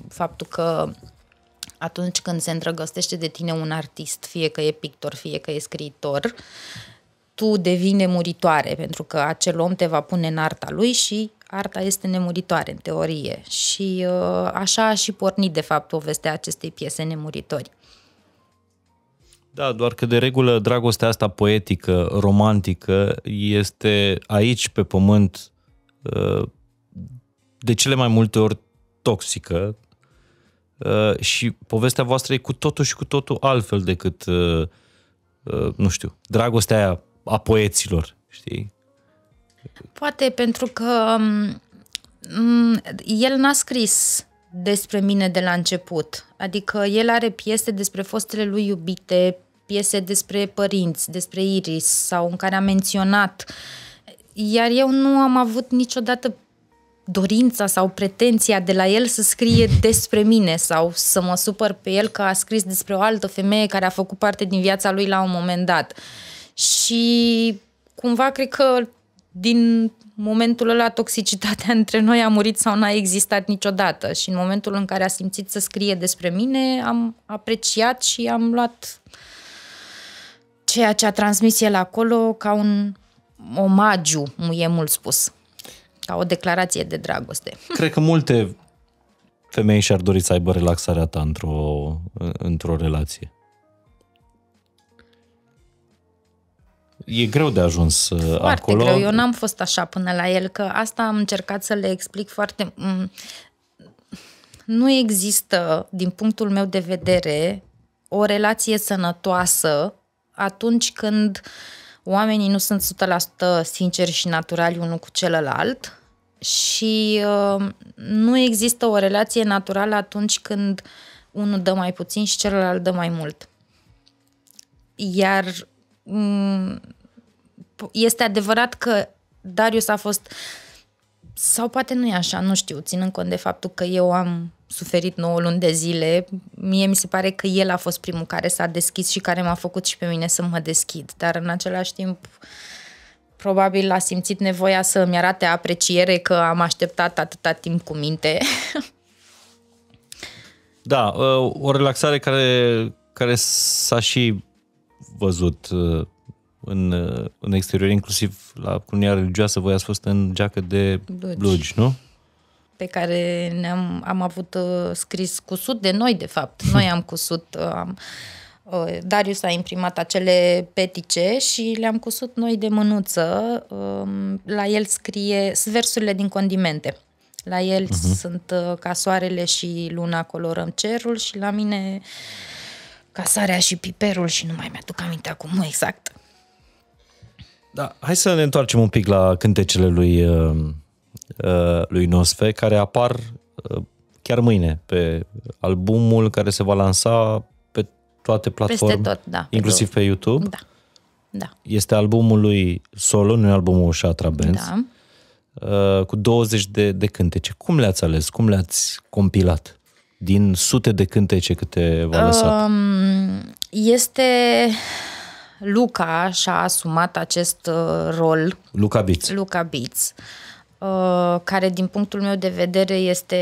faptul că atunci când se îndrăgostește de tine un artist, fie că e pictor, fie că e scriitor, tu devii nemuritoare, pentru că acel om te va pune în arta lui și arta este nemuritoare, în teorie. Și uh, așa a și pornit, de fapt, povestea acestei piese nemuritori. Da, doar că de regulă dragostea asta poetică, romantică, este aici pe pământ uh, de cele mai multe ori toxică, Uh, și povestea voastră e cu totul și cu totul altfel decât, uh, uh, nu știu, dragostea aia a poeților, știi? Poate pentru că um, mm, el n-a scris despre mine de la început. Adică el are piese despre fostele lui iubite, piese despre părinți, despre Iris sau în care a menționat. Iar eu nu am avut niciodată dorința sau pretenția de la el să scrie despre mine sau să mă supăr pe el că a scris despre o altă femeie care a făcut parte din viața lui la un moment dat. Și cumva cred că din momentul ăla toxicitatea *laughs* între noi a murit sau n-a existat niciodată și în momentul în care a simțit să scrie despre mine am apreciat și am luat ceea ce a transmis el acolo ca un omagiu, e mult spus ca o declarație de dragoste. *laughs* Cred că multe femei și-ar dori să aibă relaxarea ta într-o, într-o relație. E greu de ajuns uh, foarte acolo. greu. Eu n-am fost așa până la el, că asta am încercat să le explic foarte... Mm, nu există, din punctul meu de vedere, o relație sănătoasă atunci când oamenii nu sunt 100% sinceri și naturali unul cu celălalt și uh, nu există o relație naturală atunci când unul dă mai puțin și celălalt dă mai mult. Iar mm, este adevărat că Darius a fost sau poate nu e așa, nu știu, ținând cont de faptul că eu am suferit 9 luni de zile, mie mi se pare că el a fost primul care s-a deschis și care m-a făcut și pe mine să mă deschid, dar în același timp uh, probabil a simțit nevoia să mi arate apreciere că am așteptat atâta timp cu minte. *laughs* Da, ă, o relaxare care, care s-a și văzut ă, în, ă, în exterior, inclusiv la cunia religioasă, voi ați fost în geacă de blugi, blugi nu? Pe care ne-am am avut scris cusut de noi, de fapt. Noi am cusut... Am, uh, Uh, Darius a imprimat acele petice și le-am cusut noi de mânuță. Um, la el scrie versurile din condimente. La el uh-huh. sunt uh, ca soarele și luna colorăm cerul și la mine casarea și piperul și nu mai mi-aduc aminte acum exact. Da, hai să ne întoarcem un pic la cântecele lui, uh, lui Nosfe, care apar chiar mâine pe albumul care se va lansa toate platformele, tot, da, inclusiv pe YouTube. Da. da. Este albumul lui solo, nu e albumul Ușatra Benz. Da. Uh, cu 20 de, de cântece. Cum le-ați ales? Cum le-ați compilat? Din sute de cântece câte v-a lăsat? Um, este... Luca și-a asumat acest uh, rol. Luca Biț. Luca Biț, uh, care din punctul meu de vedere este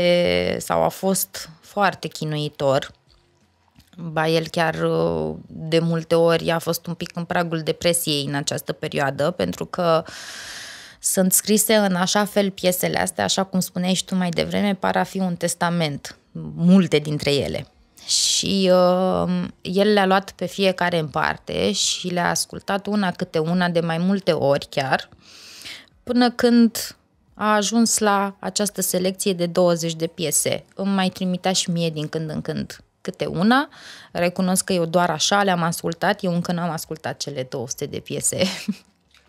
sau a fost foarte chinuitor ba el chiar uh, de multe ori a fost un pic în pragul depresiei în această perioadă, pentru că sunt scrise în așa fel piesele astea, așa cum spuneai și tu mai devreme, par a fi un testament, multe dintre ele. Și uh, el le-a luat pe fiecare în parte și le-a ascultat una câte una de mai multe ori chiar, până când a ajuns la această selecție de 20 de piese. Îmi mai trimitea și mie din când în când câte una. Recunosc că eu doar așa le-am ascultat, eu încă n-am ascultat cele 200 de piese.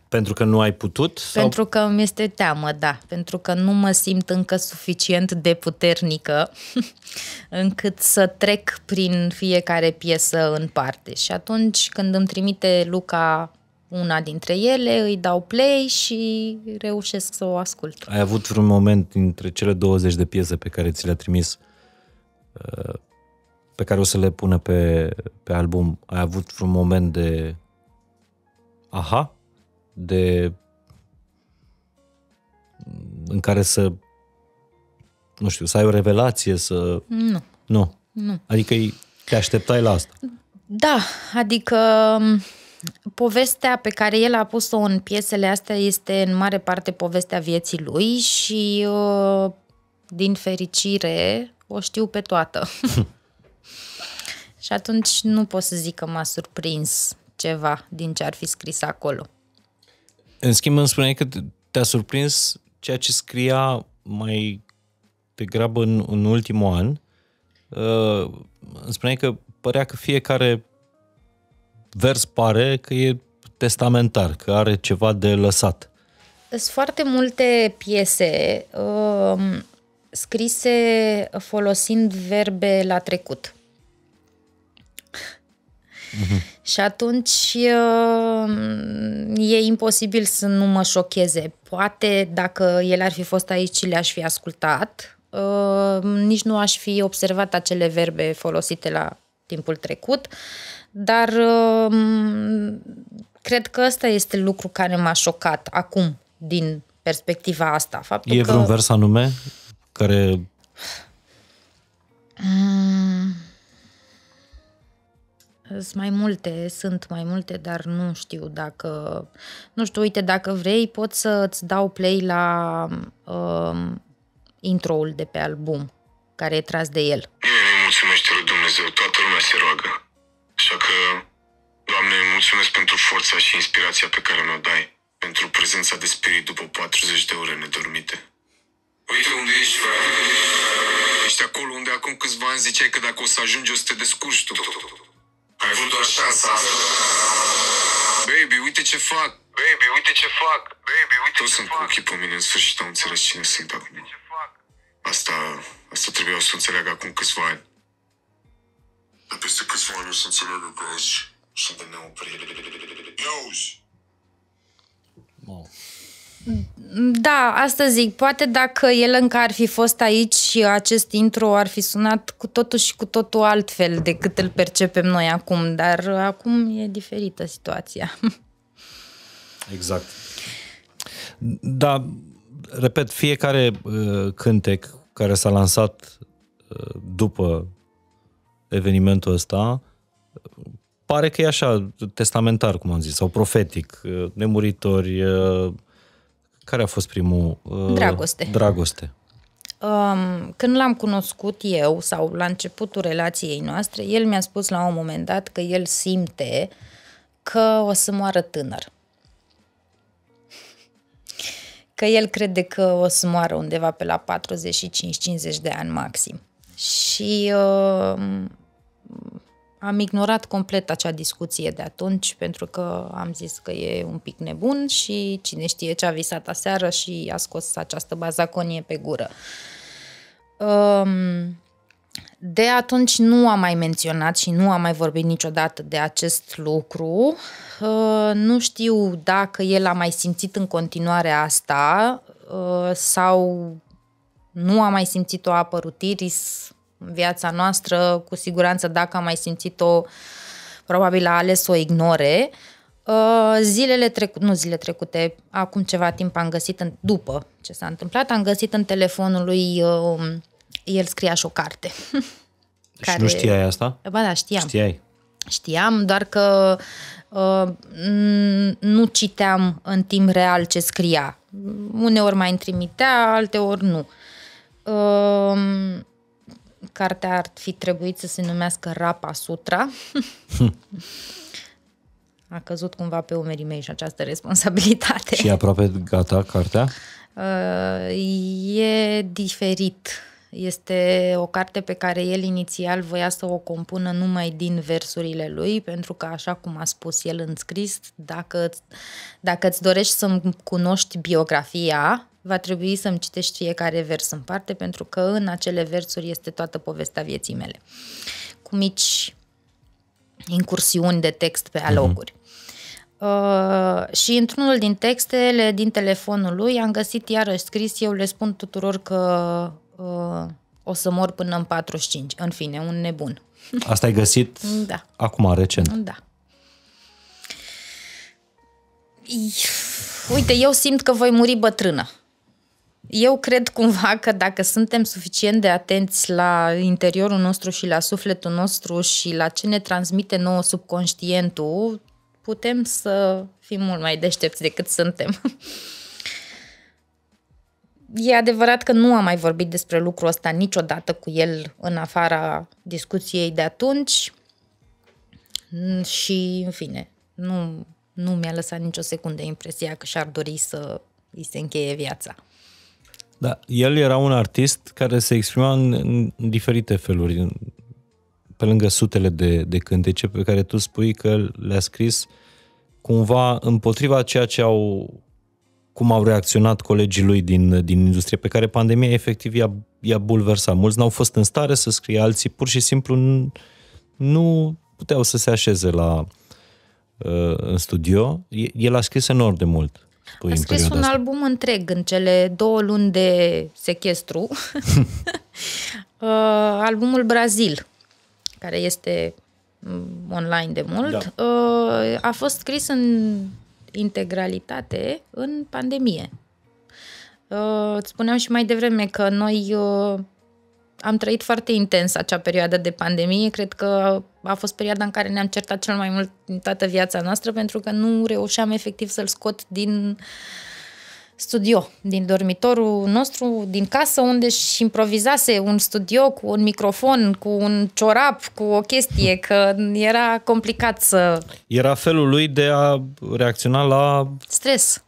Pentru că nu ai putut? Sau? Pentru că mi este teamă, da. Pentru că nu mă simt încă suficient de puternică *laughs* încât să trec prin fiecare piesă în parte. Și atunci când îmi trimite Luca una dintre ele, îi dau play și reușesc să o ascult. Ai avut vreun moment dintre cele 20 de piese pe care ți le-a trimis uh, pe care o să le pună pe, pe album, ai avut un moment de aha, de în care să nu știu, să ai o revelație, să... Nu. Nu. nu. Adică te așteptai la asta. Da, adică um, povestea pe care el a pus-o în piesele astea este în mare parte povestea vieții lui și uh, din fericire o știu pe toată. *laughs* Și atunci nu pot să zic că m-a surprins ceva din ce ar fi scris acolo. În schimb, îmi spuneai că te-a surprins ceea ce scria mai degrabă în, în ultimul an. Uh, îmi spuneai că părea că fiecare vers pare că e testamentar, că are ceva de lăsat. Sunt foarte multe piese uh, scrise folosind verbe la trecut. Uh-huh. Și atunci uh, e imposibil să nu mă șocheze. Poate dacă el ar fi fost aici, le-aș fi ascultat, uh, nici nu aș fi observat acele verbe folosite la timpul trecut, dar uh, cred că ăsta este lucru care m-a șocat acum din perspectiva asta. Faptul e că... vers anume care... Mm. Sunt mai multe, sunt mai multe, dar nu știu dacă... Nu știu, uite, dacă vrei, pot să-ți dau play la uh, intro-ul de pe album, care e tras de el. Mie nu mulțumește lui Dumnezeu, toată lumea se roagă. Așa că, Doamne, mulțumesc pentru forța și inspirația pe care mi-o dai, pentru prezența de spirit după 40 de ore nedormite. Uite unde ești, frate! Ești acolo unde acum câțiva ani ziceai că dacă o să ajungi o să te descurci tu. tu, tu, tu. Ai avut doar șansa Baby, uite ce fac! Baby, uite ce fac! Baby, uite Toți ce sunt fac! cu ochii pe mine, în sfârșit am înțeles cine sunt acum. Asta, asta trebuia să înțeleagă acum câțiva ani. Dar peste câțiva ani o să înțeleagă că azi sunt de neoprire. Ia uzi! Wow. Da, asta zic. Poate dacă el încă ar fi fost aici și acest intro ar fi sunat cu totul și cu totul altfel decât îl percepem noi acum, dar acum e diferită situația. *laughs* Exact. Da, repet, fiecare uh, cântec care s-a lansat uh, după evenimentul ăsta pare că e așa, testamentar, cum am zis, sau profetic, uh, nemuritori, care a fost primul? Uh, dragoste. Dragoste. Um, când l-am cunoscut eu sau la începutul relației noastre, el mi-a spus la un moment dat că el simte că o să moară tânăr. Că el crede că o să moară undeva pe la 45-50 de ani maxim. Și uh, am ignorat complet acea discuție de atunci pentru că am zis că e un pic nebun și cine știe ce a visat aseară și a scos această bazaconie pe gură. Um, de atunci nu am mai menționat și nu am mai vorbit niciodată de acest lucru. Nu știu dacă el a mai simțit în continuare asta sau nu a mai simțit-o apărut Iris, în viața noastră, cu siguranță dacă a mai simțit-o, probabil a ales să o ignore. Uh, zilele trecute, nu zile trecute, acum ceva timp am găsit, în, după ce s-a întâmplat, am găsit în telefonul lui, um, el scria și o carte. *laughs* Și care... nu știai asta? Ba da, știam. Știai. Știam, doar că uh, nu citeam în timp real ce scria. Uneori mai îmi trimitea, alteori nu. Uh, cartea ar fi trebuit să se numească Rapa Sutra. *laughs* A căzut cumva pe umerii mei și această responsabilitate. Și e aproape gata cartea? Uh, e diferit. Este o carte pe care el inițial voia să o compună numai din versurile lui, pentru că, așa cum a spus el în scris, dacă, dacă îți dorești să-mi cunoști biografia, va trebui să-mi citești fiecare vers în parte, pentru că în acele versuri este toată povestea vieții mele. Cu mici incursiuni de text pe mhm. aloguri. Mm-hmm. Uh, și într-unul din textele din telefonul lui am găsit iarăși scris, eu le spun tuturor că uh, o să mor până în 45, în fine, un nebun. Asta ai găsit da. acum, recent. Da. Uite, eu simt că voi muri bătrână. Eu cred cumva că dacă suntem suficient de atenți la interiorul nostru și la sufletul nostru și la ce ne transmite nouă subconștientul, putem să fim mult mai deștepți decât suntem. *laughs* E adevărat că nu am mai vorbit despre lucrul ăsta niciodată cu el în afara discuției de atunci și, în fine, nu, nu mi-a lăsat nicio secundă impresia că și-ar dori să îi se încheie viața. Da, el era un artist care se exprima în, în diferite feluri, pe lângă sutele de, de cântece pe care tu spui că le-a scris cumva împotriva ceea ce au cum au reacționat colegii lui din, din industrie, pe care pandemia efectiv i-a, i-a bulversat. Mulți n-au fost în stare să scrie, alții pur și simplu nu, nu puteau să se așeze la, uh, în studio. El a scris enorm de mult spui A scris un asta. album întreg în cele două luni de sechestru. *laughs* Uh, albumul Brazil, care este mm, online de mult, da. Uh, a fost scris în integralitate în pandemie. Uh, îți spuneam și mai devreme că noi am trăit foarte intens acea perioadă de pandemie. Cred că a fost perioada în care ne-am certat cel mai mult în toată viața noastră pentru că nu reușeam efectiv să-l scot din studio, din dormitorul nostru, din casă, unde și improvizase un studio cu un microfon, cu un ciorap, cu o chestie, că era complicat să... Era felul lui de a reacționa la... Stres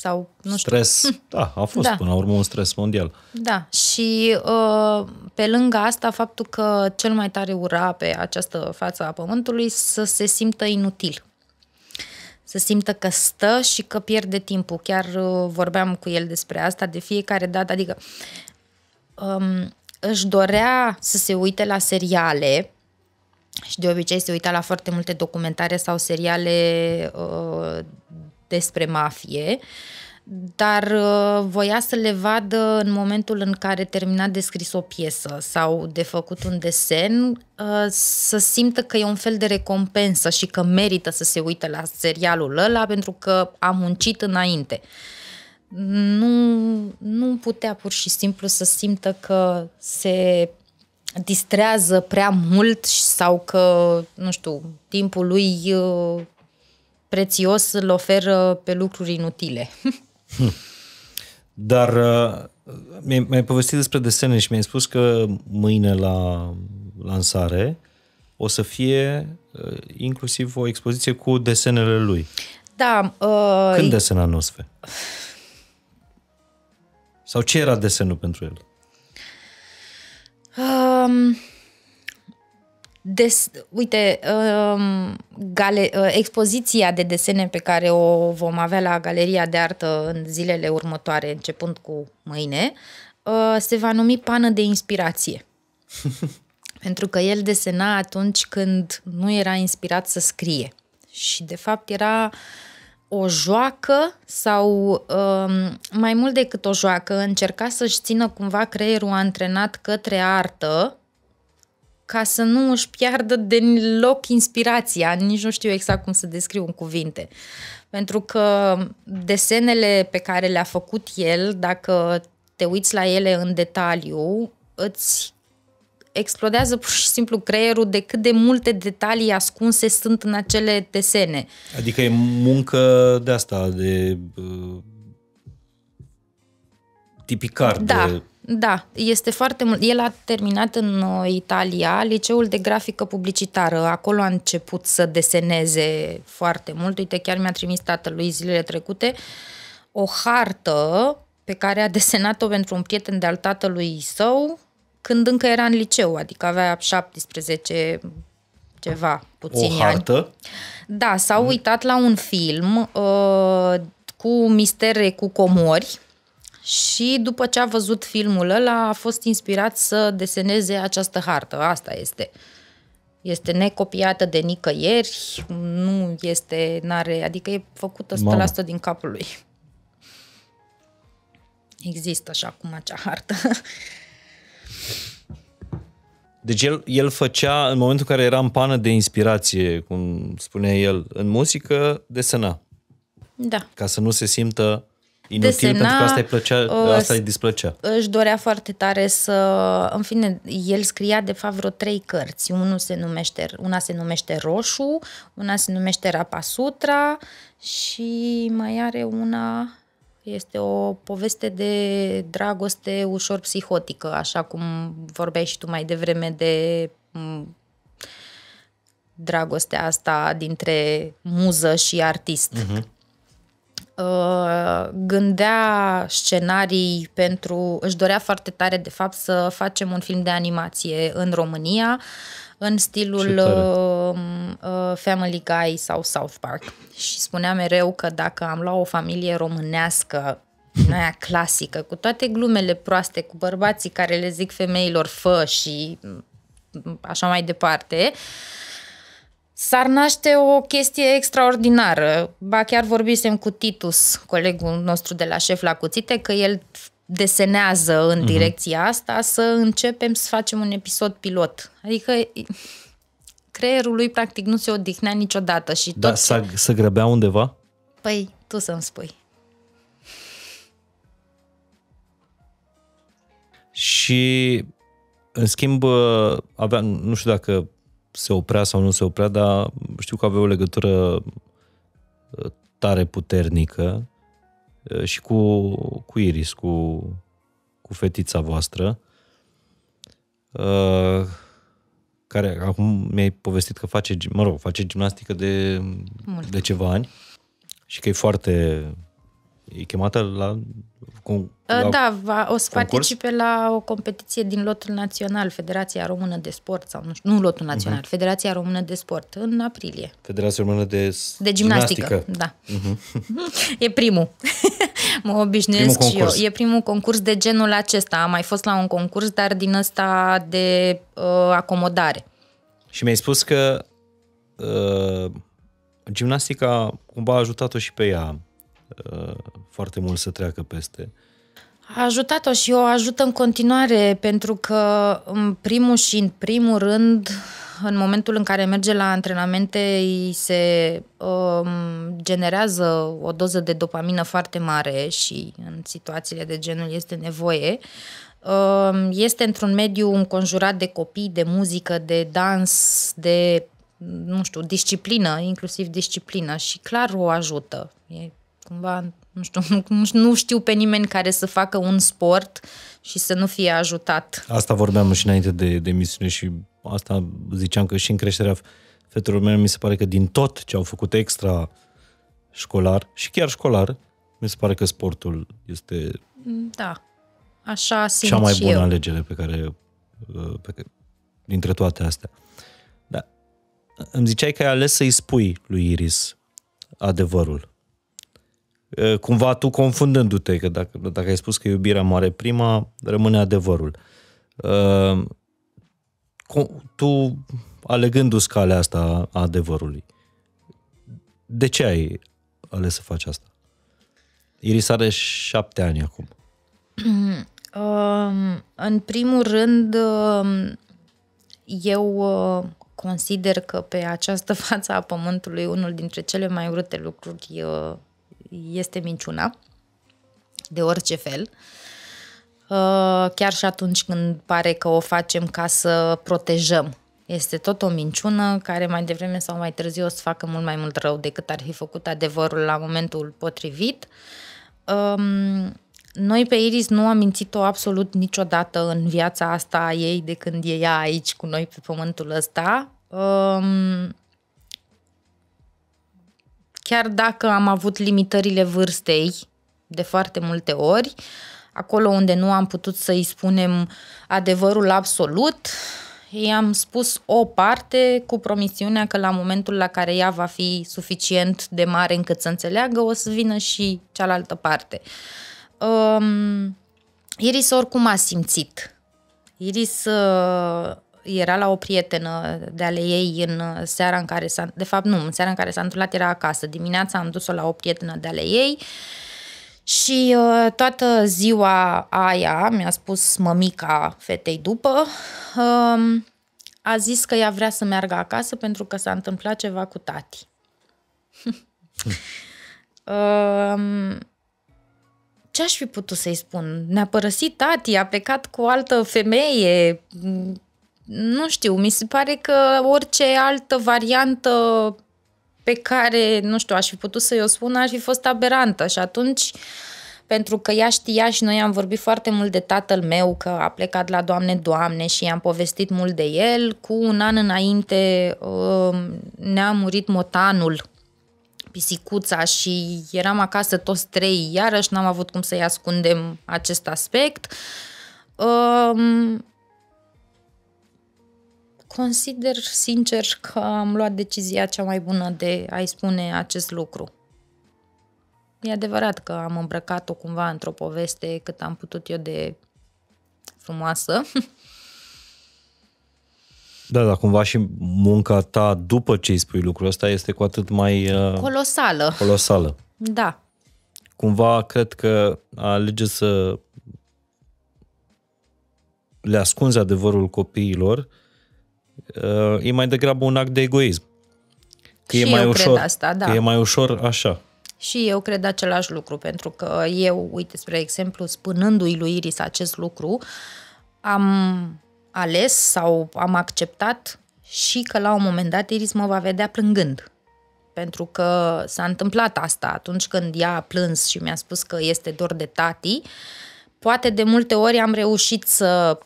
sau nu stres, știu. Stres, *laughs* da, a fost da. până la urmă un stres mondial. Da, și uh, pe lângă asta, faptul că cel mai tare ura pe această față a pământului să se simtă inutil. Să simtă că stă și că pierde timpul. Chiar uh, vorbeam cu el despre asta de fiecare dată, adică um, își dorea să se uite la seriale, și de obicei se uita la foarte multe documentare sau seriale uh, despre mafie, dar uh, voia să le vadă în momentul în care termina de scris o piesă sau de făcut un desen, uh, să simtă că e un fel de recompensă și că merită să se uite la serialul ăla pentru că a muncit înainte nu, nu putea pur și simplu să simtă că se distrează prea mult sau că, nu știu, timpul lui uh, prețios îl oferă uh, pe lucruri inutile. *laughs* Dar uh, mi-ai, povestit despre desene și mi-ai spus că mâine la lansare o să fie uh, inclusiv o expoziție cu desenele lui. Da. Uh, Când desena Nosfe? Sau ce era desenul pentru el? Um, des, uite, um, gale, uh, expoziția de desene pe care o vom avea la Galeria de Artă în zilele următoare, începând cu mâine, uh, se va numi Pană de Inspirație. *laughs* Pentru că el desena atunci când nu era inspirat să scrie. Și, de fapt, era o joacă sau um, mai mult decât o joacă, încerca să-și țină cumva creierul antrenat către artă, ca să nu își piardă deloc inspirația, nici nu știu exact cum să descriu în cuvinte. Pentru că desenele pe care le-a făcut el, dacă te uiți la ele în detaliu, îți explodează pur și simplu creierul de cât de multe detalii ascunse sunt în acele desene. Adică e muncă de asta, de uh, tipicar. Da, de da, este foarte mult. El a terminat în uh, Italia liceul de grafică publicitară. Acolo a început să deseneze foarte mult. Uite, chiar mi-a trimis tatălui zilele trecute o hartă pe care a *laughs* desenat-o pentru un prieten de-al tatălui său când încă era în liceu, adică avea 17 ceva ani. o hartă? ani. Da, s au mm. uitat la un film uh, cu mistere cu comori și după ce a văzut filmul ăla a fost inspirat să deseneze această hartă. Asta este. Este necopiată de nicăieri, nu este, n-are, adică e făcută 100% Mama. din capul lui. Există așa cum acea hartă. Deci el, el făcea, în momentul în care era în pană de inspirație, cum spunea el, în muzică, desena. Da. Ca să nu se simtă Inutil, desena, pentru că asta îi plăcea, uh, asta îi displăcea. Își dorea foarte tare să... În fine, el scria de fapt vreo trei cărți. Unul se numește, una se numește Roșu, una se numește Sutra și mai are una... Este o poveste de dragoste ușor psihotică, așa cum vorbeai și tu mai devreme de dragostea asta dintre muză și artist. Uh-huh. Uh, gândea scenarii pentru, își dorea foarte tare de fapt să facem un film de animație în România în stilul um, uh, Family Guy sau South Park și spunea mereu că dacă am luat o familie românească *laughs* aia clasică, cu toate glumele proaste, cu bărbații care le zic femeilor fă și mm, așa mai departe, uh, s-ar naște o chestie extraordinară. Ba chiar vorbisem cu Titus, colegul nostru de la șef la cuțite, că el desenează în uh-huh. direcția asta să începem să facem un episod pilot. Adică creierul lui practic nu se odihnea niciodată și da, tot se, ce... se grăbea undeva? Păi, tu să-mi spui. Și, în schimb, aveam, nu știu dacă se oprea sau nu se oprea, dar știu că avea o legătură uh, tare puternică uh, și cu, cu Iris, cu, cu fetița voastră, uh, care acum mi-ai povestit că face, mă rog, face gimnastică de, Mult. de ceva ani și că e foarte... e chemată la cu, uh, la da, va, o să concurs? participe la o competiție din lotul național, Federația Română de Sport, sau nu știu, nu lotul mhm. național, uh-huh. Federația Română de Sport, în aprilie. Federația Română de, de gimnastică. gimnastică. Da. Uh-huh. *laughs* E primul. *laughs* mă obișnuiesc primul concurs. eu. E primul concurs de genul acesta. Am mai fost la un concurs, dar din ăsta de uh, acomodare. Și mi-ai spus că uh, gimnastica cumva a ajutat-o și pe ea uh, foarte mult să treacă peste. A ajutat-o și o ajută în continuare, pentru că în primul și în primul rând, în momentul în care merge la antrenamente, îi se um, generează o doză de dopamină foarte mare și în situațiile de genul este nevoie. Um, este într-un mediu înconjurat de copii, de muzică, de dans, de, nu știu, disciplină, inclusiv disciplină și clar o ajută. E cumva nu știu, nu știu pe nimeni care să facă un sport și să nu fie ajutat. Asta vorbeam și înainte de, de misiune și asta ziceam că și în creșterea fetelor mele mi se pare că din tot ce au făcut extra școlar și chiar școlar, mi se pare că sportul este da, așa simt cea mai bună eu. alegere pe care, uh, pe care dintre toate astea. Da. Îmi ziceai că ai ales să-i spui lui Iris adevărul cumva tu confundându-te, că dacă, dacă ai spus că iubirea moare prima, rămâne adevărul. Tu, alegându-ți calea asta a adevărului, de ce ai ales să faci asta? Iris are șapte ani acum. *clears throat* Um, în primul rând, um, eu uh, consider că pe această *laughs* față a Pământului unul dintre cele mai urâte lucruri uh, este minciuna de orice fel. Uh, chiar și atunci când pare că o facem ca să protejăm. Este tot o minciună care mai devreme sau mai târziu o să facă mult mai mult rău decât ar fi făcut adevărul la momentul potrivit. Um, noi pe Iris nu am mințit-o absolut niciodată în viața asta a ei de când e ea aici cu noi pe pământul ăsta. Um, chiar dacă am avut limitările vârstei de foarte multe ori, acolo unde nu am putut să-i spunem adevărul absolut, i-am spus o parte cu promisiunea că la momentul la care ea va fi suficient de mare încât să înțeleagă, o să vină și cealaltă parte. Um, Iris oricum a simțit. Iris uh, era la o prietenă de ale ei în seara în care s-a... De fapt, nu, în seara în care s-a întâmplat era acasă. Dimineața am dus-o la o prietenă de ale ei și uh, toată ziua aia, mi-a spus mămica fetei după, uh, a zis că ea vrea să meargă acasă pentru că s-a întâmplat ceva cu tati. uh, *laughs* um, ce aș fi putut să-i spun? Ne-a părăsit tati, a plecat cu o altă femeie, nu știu, mi se pare că orice altă variantă pe care, nu știu, aș fi putut să-i o spun, ar fi fost aberantă și atunci pentru că ea știa și noi am vorbit foarte mult de tatăl meu, că a plecat la Doamne, Doamne și i-am povestit mult de el. Cu un an înainte um, ne-a murit motanul, pisicuța și eram acasă toți trei, iarăși n-am avut cum să-i ascundem acest aspect. Um, Consider sincer că am luat decizia cea mai bună de a-i spune acest lucru. E adevărat că am îmbrăcat-o cumva într-o poveste cât am putut eu de frumoasă. *laughs* Da, dar cumva și munca ta după ce îi spui lucrul ăsta este cu atât mai... Uh, colosală. Colosală. Da. Cumva cred că alege să le ascunzi adevărul copiilor Uh, e mai degrabă un act de egoism. Că și e mai eu ușor, cred asta, da. Că e mai ușor așa. Și eu cred același lucru, pentru că eu, uite, spre exemplu, spunându-i lui Iris acest lucru, am ales sau am acceptat și că la un moment dat Iris mă va vedea plângând. Pentru că s-a întâmplat asta atunci când ea a plâns și mi-a spus că este dor de tati. Poate de multe ori am reușit să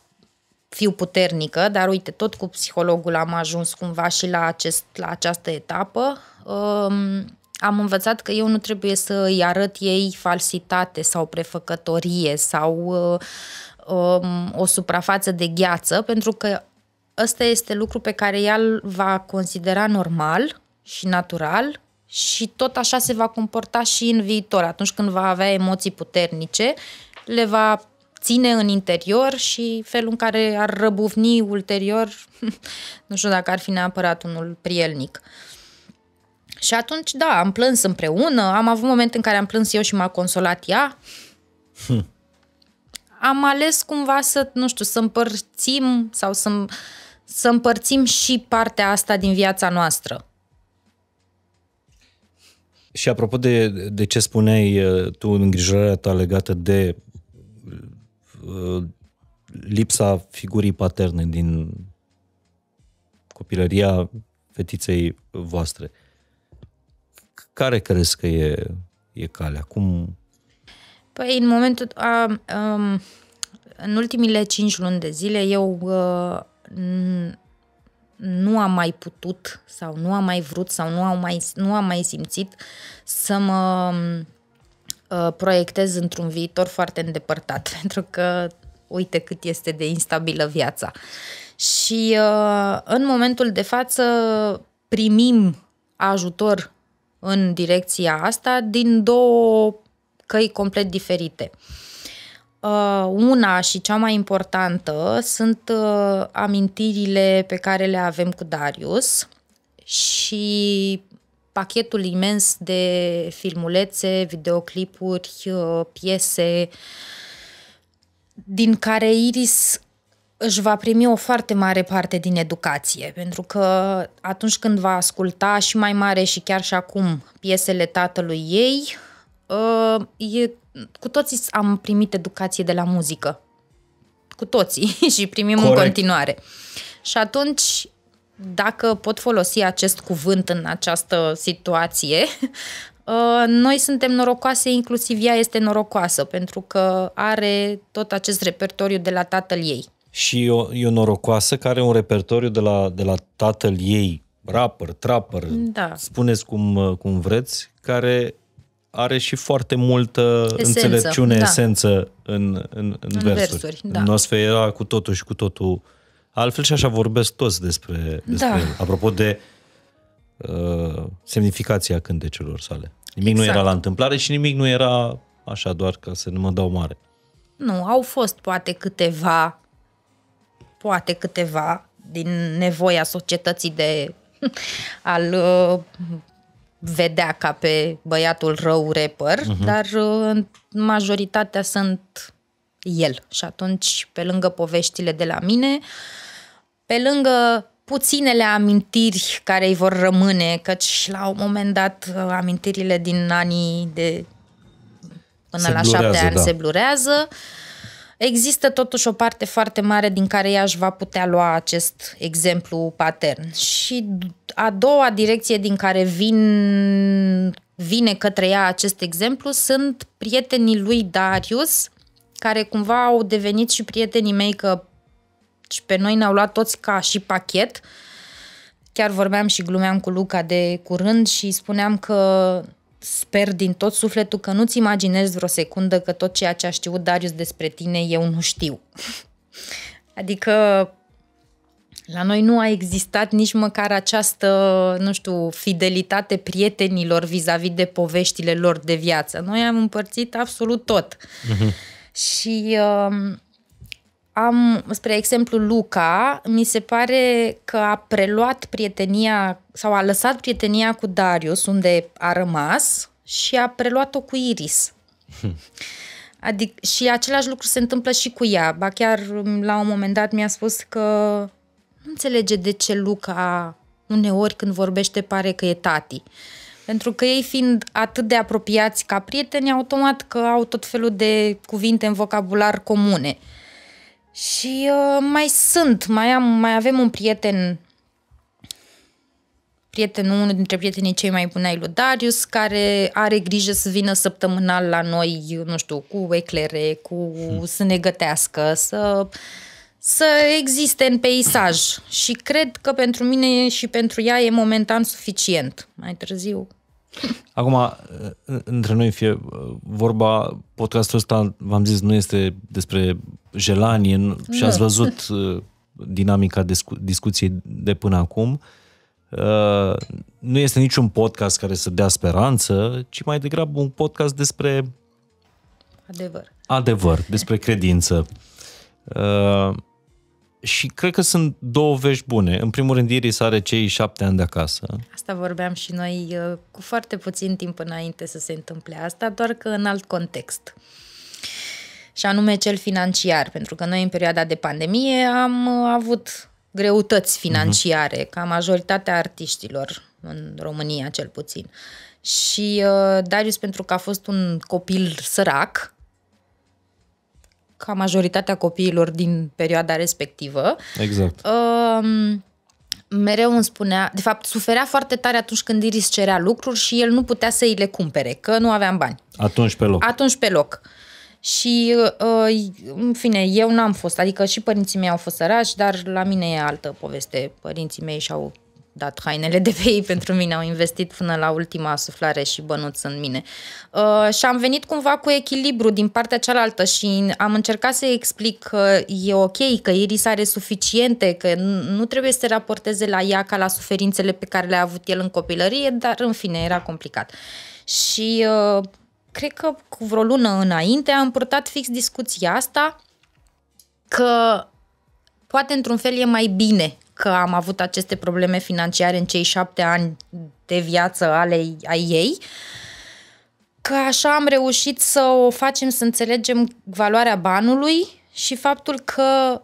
fiu puternică, dar uite, tot cu psihologul am ajuns cumva și la, acest, la această etapă. Um, am învățat că eu nu trebuie să îi arăt ei falsitate sau prefăcătorie sau uh, um, o suprafață de gheață, pentru că ăsta este lucru pe care el va considera normal și natural și tot așa se va comporta și în viitor. Atunci când va avea emoții puternice, le va ține în interior și felul în care ar răbufni ulterior, *laughs* nu știu dacă ar fi neapărat unul prielnic. Și atunci, da, am plâns împreună, am avut momente în care am plâns eu și m-a consolat ea. Hm. Am ales cumva să, nu știu, să împărțim sau să, să împărțim și partea asta din viața noastră. Și apropo de, de ce spuneai uh, tu, îngrijorarea ta legată de Uh, lipsa figurii paterne din copilăria fetiței voastre. Care crezi că e, e calea? Cum... Păi în momentul... A, a, în ultimile cinci luni de zile eu a, uh, nu am mai putut sau nu am mai vrut sau nu am mai, nu am mai simțit să mă Uh, proiectez într-un viitor foarte îndepărtat, *laughs* pentru că uite cât este de instabilă viața. Și uh, în momentul de față primim ajutor în direcția asta din două căi complet diferite. Uh, una și cea mai importantă sunt amintirile pe care le avem cu Darius și pachetul imens de filmulețe, videoclipuri, uh, piese, din care Iris își va primi o foarte mare parte din educație, pentru că atunci când va asculta și mai mare și chiar și acum piesele tatălui ei, uh, e, cu toții am primit educație de la muzică. Cu toții *laughs* și primim Corect. în continuare. Și atunci dacă pot folosi acest cuvânt în această situație, *laughs* uh, noi suntem norocoase, inclusiv ea este norocoasă, pentru că are tot acest repertoriu de la tatăl ei. Și e o, e o norocoasă care are un repertoriu de la, de la tatăl ei, rapper, trapper, da. spuneți cum, uh, cum vreți, care are și foarte multă esență, înțelepciune, da. esență în, în, în, în versuri. versuri da. În nosfera cu totul și cu totul uh, Altfel și așa vorbesc toți despre, despre da. el. Apropo de uh, semnificația cântecelor sale. Nimic exact. nu era exact. la întâmplare și nimic nu era așa doar ca să nu mă dau mare. Nu, au fost poate câteva, poate câteva din nevoia societății de *laughs* al uh, vedea ca pe băiatul rău rapper, uh-huh. dar uh, majoritatea sunt el. Și atunci, pe lângă poveștile de la mine, pe lângă puținele amintiri care îi vor rămâne, căci la un moment dat uh, amintirile din anii de până se la blurează, șapte ani da. se blurează, există totuși o parte foarte mare din care ea își va putea lua acest exemplu patern. Și a doua direcție din care vin vine către ea acest exemplu sunt prietenii lui Darius, care cumva au devenit și prietenii mei că și pe noi ne-au luat toți ca și pachet. Chiar vorbeam și glumeam cu Luca de curând și spuneam că sper din tot sufletul că nu-ți imaginezi vreo secundă că tot ceea ce a știut Darius despre tine eu nu știu. *laughs* adică la noi nu a existat nici măcar această, nu știu, fidelitate prietenilor vis-a-vis de poveștile lor de viață. Noi am împărțit absolut tot. Uh-huh. Și uh, am, spre exemplu, Luca, mi se pare că a preluat prietenia sau a lăsat prietenia cu Darius, unde a rămas, și a preluat-o cu Iris. *laughs* Adic- și același lucru se întâmplă și cu ea. Ba chiar um, la un moment dat mi-a spus că nu înțelege de ce Luca uneori când vorbește pare că e tati. Uh, pentru că ei fiind atât de apropiați ca prieteni, automat că au tot felul de cuvinte în vocabular comune. Și uh, mai sunt, mai am, mai avem un prieten prietenul, unul dintre prietenii cei mai buni ai lui Darius, care are grijă să vină săptămânal la noi, nu știu, cu eclere, cu hmm. să ne gătească, să să existe în peisaj și cred că pentru mine și pentru ea e momentan suficient. Mai târziu. Acum, uh, între noi fie uh, vorba, podcastul ăsta, v-am zis, nu este despre gelanie nu? și ați văzut uh, dinamica discu- discuției de până acum. Uh, nu este niciun podcast care să dea speranță, ci mai degrabă un podcast despre adevăr, adevăr despre credință. Uh, și cred că sunt două vești bune. În primul rând, Iris are cei șapte ani de acasă. Asta vorbeam și noi uh, cu foarte puțin timp înainte să se întâmple asta, doar că în alt context. Și anume cel financiar, pentru că noi în perioada de pandemie am uh, avut greutăți mhm. financiare, uh-huh. ca majoritatea artiștilor în România cel puțin. Și uh, Darius, pentru că a fost un copil sărac, ca majoritatea copiilor din perioada respectivă. Exact. Uh, mereu îmi spunea, de fapt, suferea foarte tare atunci când Iris cerea lucruri și el nu putea să îi le cumpere, că nu aveam bani. Atunci pe loc. Atunci pe loc. Și, uh, în fine, eu n-am fost, adică și părinții mei au fost sărași, dar la mine e altă poveste. Părinții mei și-au dat hainele de pe ei *laughs* pentru mine, au investit până la ultima suflare și bănuț în mine. Uh, și am venit cumva cu echilibru din partea cealaltă și am încercat să explic că e ok, că Iris are suficiente, că nu trebuie să se raporteze la ea ca la suferințele pe care le-a avut el în copilărie, dar în fine era complicat. Și uh, cred că cu vreo lună înainte am purtat fix discuția asta că poate într-un fel e mai bine că am avut aceste probleme financiare în cei șapte ani de viață ale a ei, că așa am reușit să o facem să înțelegem valoarea banului și faptul că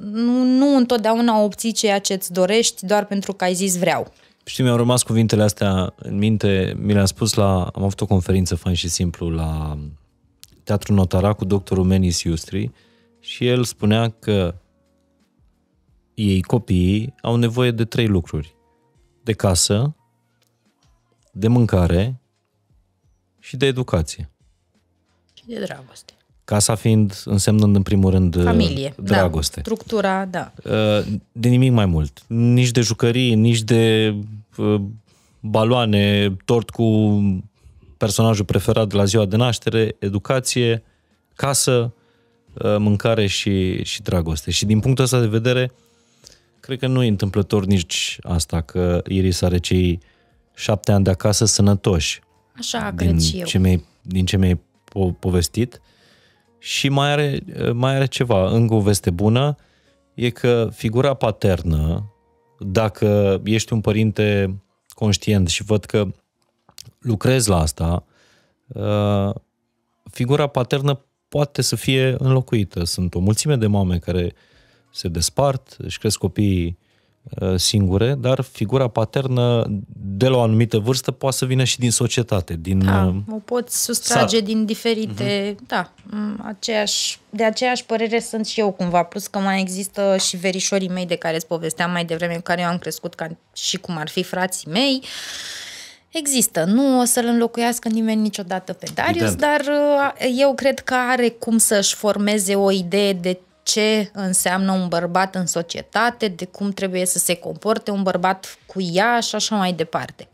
nu, nu întotdeauna obții ceea ce îți dorești doar pentru că ai zis vreau. Știi, mi-au rămas cuvintele astea în minte, mi le-am spus la, am avut o conferință fain și simplu la Teatrul Notara cu doctorul Menis Iustri și el spunea că ei, copiii, au nevoie de trei lucruri. De casă, de mâncare și de educație. Și de dragoste. Casa fiind, însemnând în primul rând uh, Familie, da. dragoste. Da, structura, da. Uh, de nimic mai mult. Nici de jucării, nici de uh, baloane, tort cu personajul preferat de la ziua de naștere, educație, casă, mâncare și, și dragoste. Și din punctul ăsta de vedere, uh, Cred că nu e întâmplător nici asta, că Iris are cei șapte ani de acasă sănătoși. Așa, din cred și eu. Ce mi din ce mi-ai po- povestit. Și mai are, mai are ceva, încă o veste bună, e că figura paternă, dacă ești un părinte conștient și văd că lucrezi la asta, uh, figura paternă poate să fie înlocuită. Sunt o mulțime de mame care uh, se despart, își cresc copiii uh, singure, dar figura paternă de la o anumită vârstă poate să vină și din societate, din da, uh, o poți sustrage sat. din diferite, uh-huh. da, mm, aceeași, de aceeași părere sunt și eu cumva, plus că mai există și verișorii mei de care îți povesteam mai devreme, în care eu am crescut ca și cum ar fi frații mei, Există, nu o să-l înlocuiască nimeni niciodată pe Darius, Evident. dar uh, eu cred că are cum să-și formeze o idee de ce înseamnă un bărbat în societate, de cum trebuie să se comporte un bărbat cu ea și așa mai departe.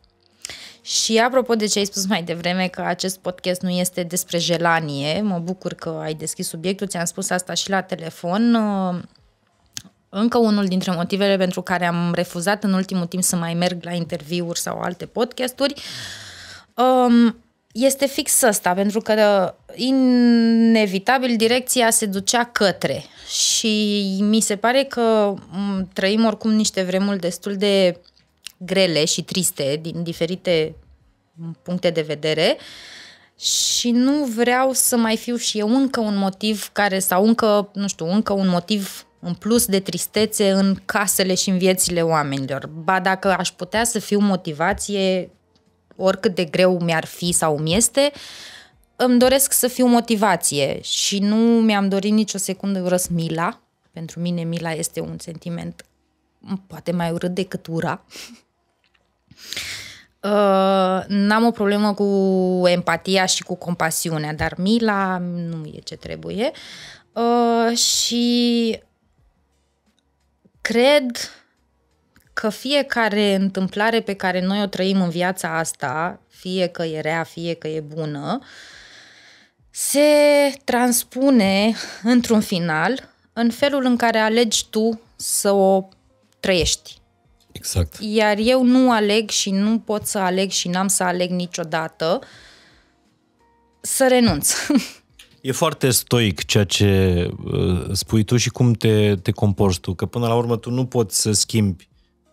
Și apropo de ce ai spus mai devreme, că acest podcast nu este despre gelanie, mă bucur că ai deschis subiectul, ți-am spus asta și la telefon. Uh, încă unul dintre motivele pentru care am refuzat în ultimul timp să mai merg la interviuri sau alte podcasturi. Um, este fix ăsta, pentru că inevitabil direcția se ducea către și mi se pare că trăim oricum niște vremuri destul de grele și triste din diferite puncte de vedere și nu vreau să mai fiu și eu încă un motiv care sau încă, nu știu, încă un motiv în plus de tristețe în casele și în viețile oamenilor. Ba dacă aș putea să fiu motivație, oricât de greu mi-ar fi sau mi este, îmi doresc să fiu motivație și nu mi-am dorit nicio secundă mila. Pentru mine mila este un sentiment poate mai urât decât ura. *laughs* Uh, n-am o problemă cu empatia și cu compasiunea, dar mila nu e ce trebuie. Uh, și cred că fiecare întâmplare pe care noi o trăim în viața asta, fie că e rea, fie că e bună, se transpune într-un final în felul în care alegi tu să o trăiești. Exact. Iar eu nu aleg și nu pot să aleg și n-am să aleg niciodată să renunț. *laughs* E foarte stoic ceea ce uh, spui tu și cum te, te comporți tu, că până la urmă tu nu poți să schimbi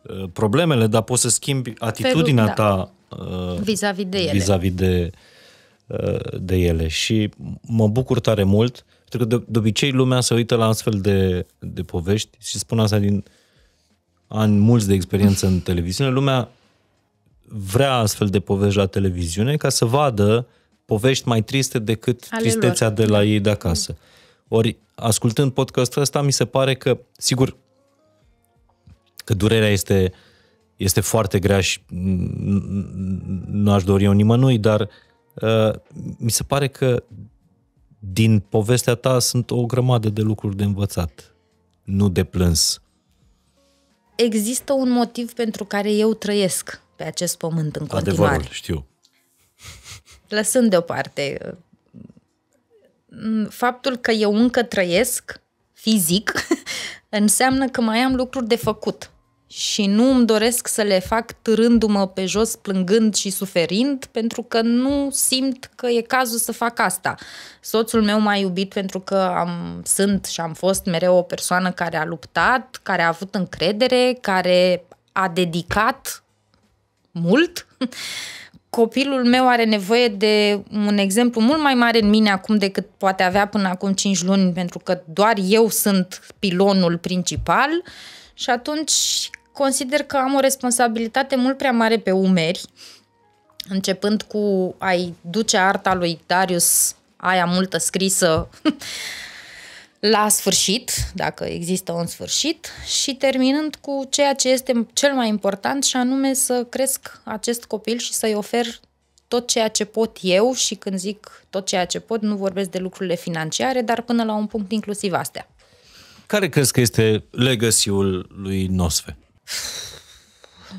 Uh, problemele, dar poți să schimbi atitudinea Felul, da. ta da. vis-a-vis de ele. Vis-a-vis de, uh, de ele. Și mă bucur tare mult, pentru că de, de obicei lumea se uită la astfel de, de povești și spun asta din ani mulți de experiență în televiziune. Lumea vrea astfel de povești la televiziune ca să vadă povești mai triste decât Ale tristețea lor. de la da. ei de acasă. Ori, ascultând podcastul ăsta, mi se pare că, sigur, că durerea este, este foarte grea și nu aș dori eu nimănui, dar uh, mi se pare că din povestea ta sunt o grămadă de lucruri de învățat, nu de plâns. Există un motiv pentru care eu trăiesc pe acest pământ în continuare. Adevărul, știu. Lăsând deoparte uh, faptul că eu încă trăiesc fizic *laughs* înseamnă că mai am lucruri de făcut și nu îmi doresc să le fac târându-mă pe jos, plângând și suferind, pentru că nu simt că e cazul să fac asta. Soțul meu m-a iubit pentru că am, sunt și am fost mereu o persoană care a luptat, care a avut încredere, care a dedicat mult. Copilul meu are nevoie de un exemplu mult mai mare în mine acum decât poate avea până acum 5 luni, pentru că doar eu sunt pilonul principal. Și atunci consider că am o responsabilitate mult prea mare pe umeri, începând cu ai duce arta lui Darius, aia multă scrisă, *laughs* la sfârșit, dacă există un sfârșit, și terminând cu ceea ce este cel mai important și anume să cresc acest copil și să-i ofer tot ceea ce pot eu și când zic tot ceea ce pot, nu vorbesc de lucrurile financiare, dar până la un punct inclusiv astea. Care crezi că este legacy-ul lui Nosfe?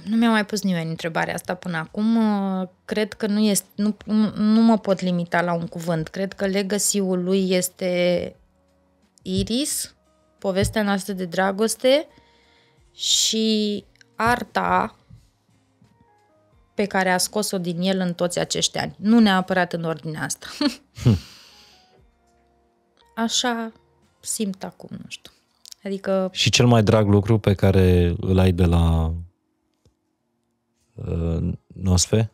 Nu mi-a mai pus nimeni întrebarea asta până acum. Uh, cred că nu, este, nu, nu mă pot limita la un cuvânt. Cred că legacy-ul lui este Iris, povestea noastră de dragoste și arta pe care a scos-o din el în toți acești ani. Nu neapărat în ordinea asta. Hm. Așa simt acum, nu știu. Adică... Și cel mai drag lucru pe care îl ai de la uh, Nosfe?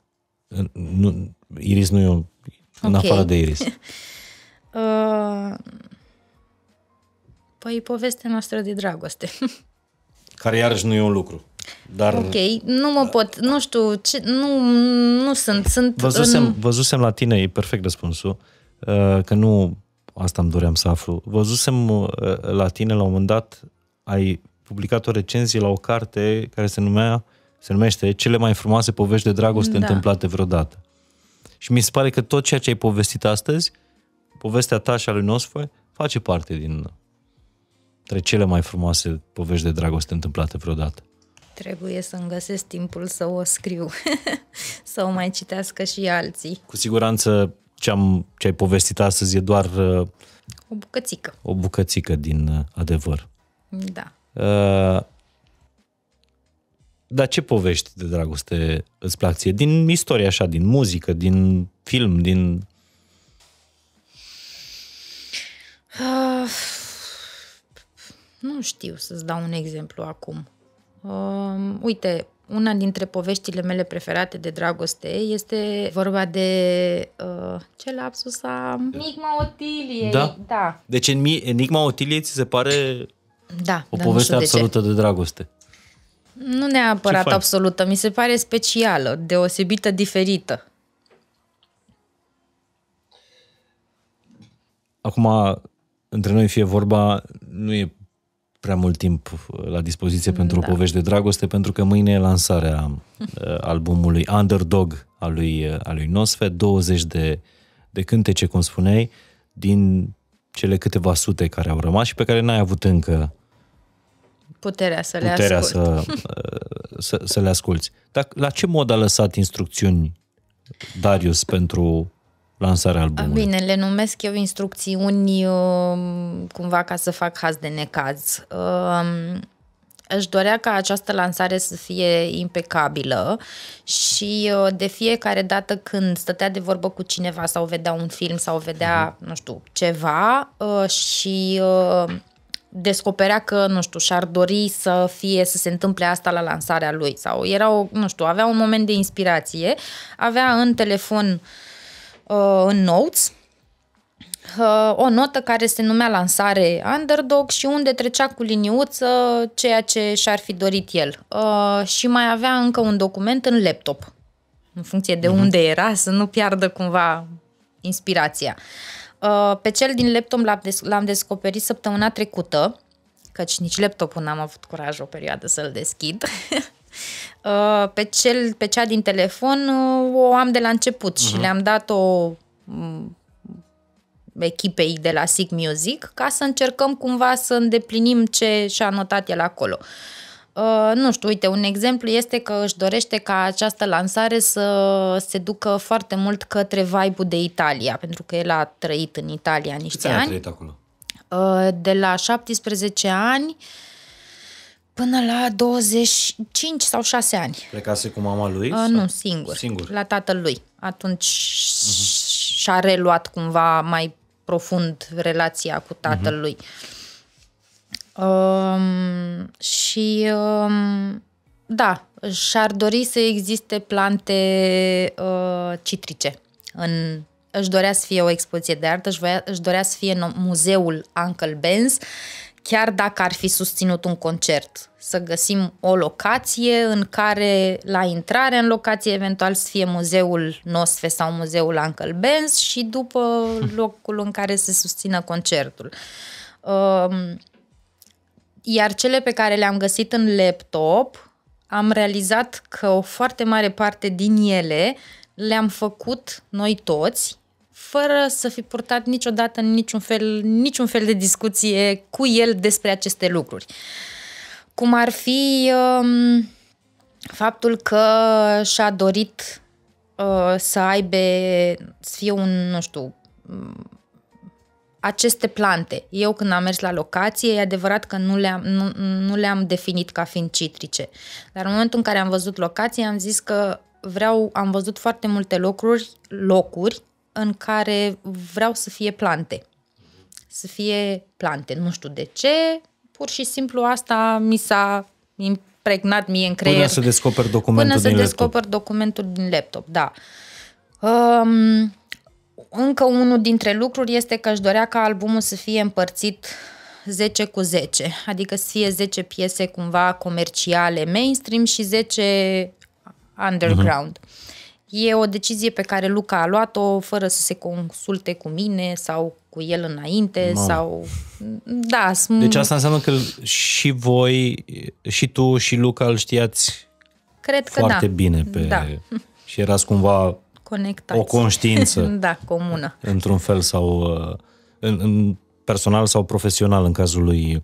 Nu, Iris nu e un... Okay. În afară de Iris. *laughs* uh, păi povestea noastră de dragoste. *laughs* care iarăși nu e un lucru. Dar... Ok, nu mă pot, nu știu, ce, nu, nu sunt, sunt... Văzusem, în... văzusem la tine, e perfect răspunsul, uh, că nu asta îmi doream să aflu. Văzusem uh, la tine la un moment dat, ai publicat o recenzie la o carte care se numea se numește Cele mai frumoase povești de dragoste da. întâmplate vreodată. Și mi se pare că tot ceea ce ai povestit astăzi, povestea ta și a lui Nosfoi, face parte din între cele mai frumoase povești de dragoste întâmplate vreodată. Trebuie să-mi găsesc timpul să o scriu, *laughs* să o mai citească și alții. Cu siguranță ce, am, ce ai povestit astăzi e doar... Uh, o bucățică. O bucățică din uh, adevăr. Da. Uh, dar ce povești de dragoste îți plac ție? Din istorie așa, din muzică, din film, din... Uh, nu știu să-ți dau un exemplu acum. Uh, uite, una dintre poveștile mele preferate de dragoste este vorba de uh, ce lapsus am? Enigma Otiliei. Da. da. Deci Enigma Otiliei ți se pare da, o poveste absolută de, de dragoste. Nu neapărat absolută, mi se pare specială, deosebită, diferită. Acum, între noi fie vorba, nu e prea mult timp uh, la dispoziție pentru da. o povești de dragoste, pentru că mâine e lansarea uh, albumului Underdog al lui, uh, al lui Nosfe, 20 de, de cântece, cum spuneai, din cele câteva sute care au rămas și pe care n-ai avut încă puterea să puterea le ascult. Să, să, să le asculți. Dar la ce mod a lăsat instrucțiuni Darius pentru lansarea ah, albumului? Bine, le numesc eu instrucțiuni um, cumva ca să fac haz de necaz. Um, aș dorea ca această lansare să fie impecabilă și uh, de fiecare dată când stătea de vorbă cu cineva sau vedea un film sau vedea, uh-huh. nu știu, ceva uh, și uh, descoperea că, nu știu, și-ar dori să fie, să se întâmple asta la lansarea lui sau era o, nu știu, avea un moment de inspirație, avea în telefon uh, uh, în Notes, uh, o notă care se numea lansare Underdog și unde trecea cu liniuță ceea ce și-ar fi dorit el. Uh, și mai avea încă un document în laptop, în funcție de uh-huh. unde era, să nu piardă cumva inspirația. Uh, pe cel din laptop l-am, des- l-am descoperit săptămâna trecută, căci nici laptopul n-am avut curaj o perioadă să-l deschid. *laughs* Uh, pe, cel, pe cea din telefon uh, o am de la început uh-huh. și mhm. le-am dat-o mm, echipei de la Sig Music ca să încercăm cumva să îndeplinim ce și-a notat el acolo. Uh, nu știu, uite, un exemplu este că își dorește ca această lansare să se ducă foarte mult către vibe de Italia, pentru că el a trăit în Italia niște Câți ani. Ce a trăit acolo? de la 17 ani Până la 25 sau 6 ani. Plecase cu mama lui? Uh, nu, singur. Singur. La tatăl lui. Atunci uh-huh. și-a reluat cumva mai profund relația cu tatăl uh-huh. lui. Um, și um, da, și-ar dori să existe plante uh, citrice. În, își dorea să fie o expoziție de artă, își, voia, își dorea să fie în muzeul Uncle Ben's chiar dacă ar fi susținut un concert, să găsim o locație în care la intrare în locație eventual să fie muzeul Nosfe sau muzeul Uncle Benz și după *laughs* locul în care se susțină concertul. Um, iar cele pe care le-am găsit în laptop, am realizat că o foarte mare parte din ele le-am făcut noi toți fără să fi purtat niciodată niciun fel, niciun fel de discuție cu el despre aceste lucruri. Cum ar fi um, faptul că și-a dorit uh, să aibă, să fie un, nu știu, aceste plante. Eu când am mers la locație, e adevărat că nu le-am, nu, nu le-am definit ca fiind citrice. Dar în momentul în care am văzut locație, am zis că vreau, am văzut foarte multe locuri, locuri în care vreau să fie plante. Să fie plante, nu știu de ce, pur și simplu asta mi s-a impregnat mie în creier. Până să descoper documentul Până din să laptop. descoper documentul din laptop, da. Um, încă unul dintre lucruri este că aș dorea ca albumul să fie împărțit 10 cu 10, adică să fie 10 piese cumva comerciale mainstream și 10 mhm. underground. Uh-huh. E o decizie pe care Luca a luat-o fără să se consulte cu mine sau cu el înainte Mamă. sau... Da. Deci asta înseamnă că și voi, și tu și Luca îl știați Cred că foarte da. bine pe... Da. Și erați cumva Conectați. o conștiință. *laughs* da, comună. Într-un fel sau... Uh, în, în personal sau profesional în cazul lui,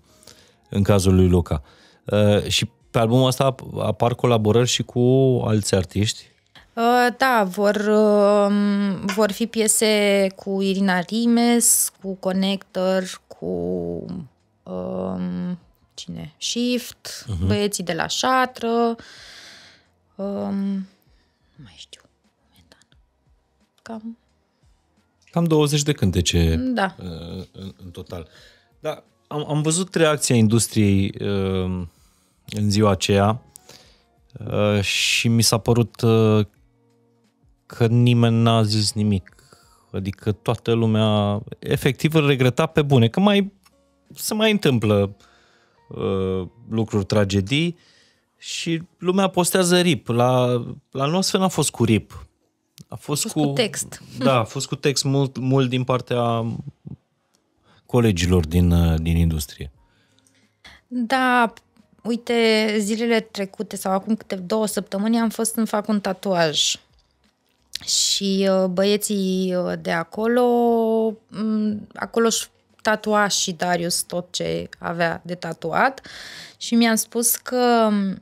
în cazul lui Luca. Uh, și pe albumul ăsta apar colaborări și cu alți artiști Uh, da, vor, uh, vor fi piese cu Irina Rimes, cu Connector, cu um, cine? Shift, uh-huh. băieții de la șatră, um, nu mai știu, momentan. Cam... Cam 20 de cântece da. Uh, în, în total. Da, am, am văzut reacția industriei în ziua aceea și mi s-a părut că nimeni n-a zis nimic. Adică toată lumea efectiv îl regreta pe bune, că mai se mai întâmplă uh, lucruri, tragedii și lumea postează rip. La, la noastră n-a fost cu rip. A fost, a fost cu, cu text. Da, a fost cu text mult, mult din partea colegilor din, uh, din industrie. Da, uite, zilele trecute sau acum câte două săptămâni am fost să-mi fac un tatuaj. Și uh, băieții uh, de acolo, mm, acolo își tatua și Darius tot ce avea de tatuat și mi-am spus că mm,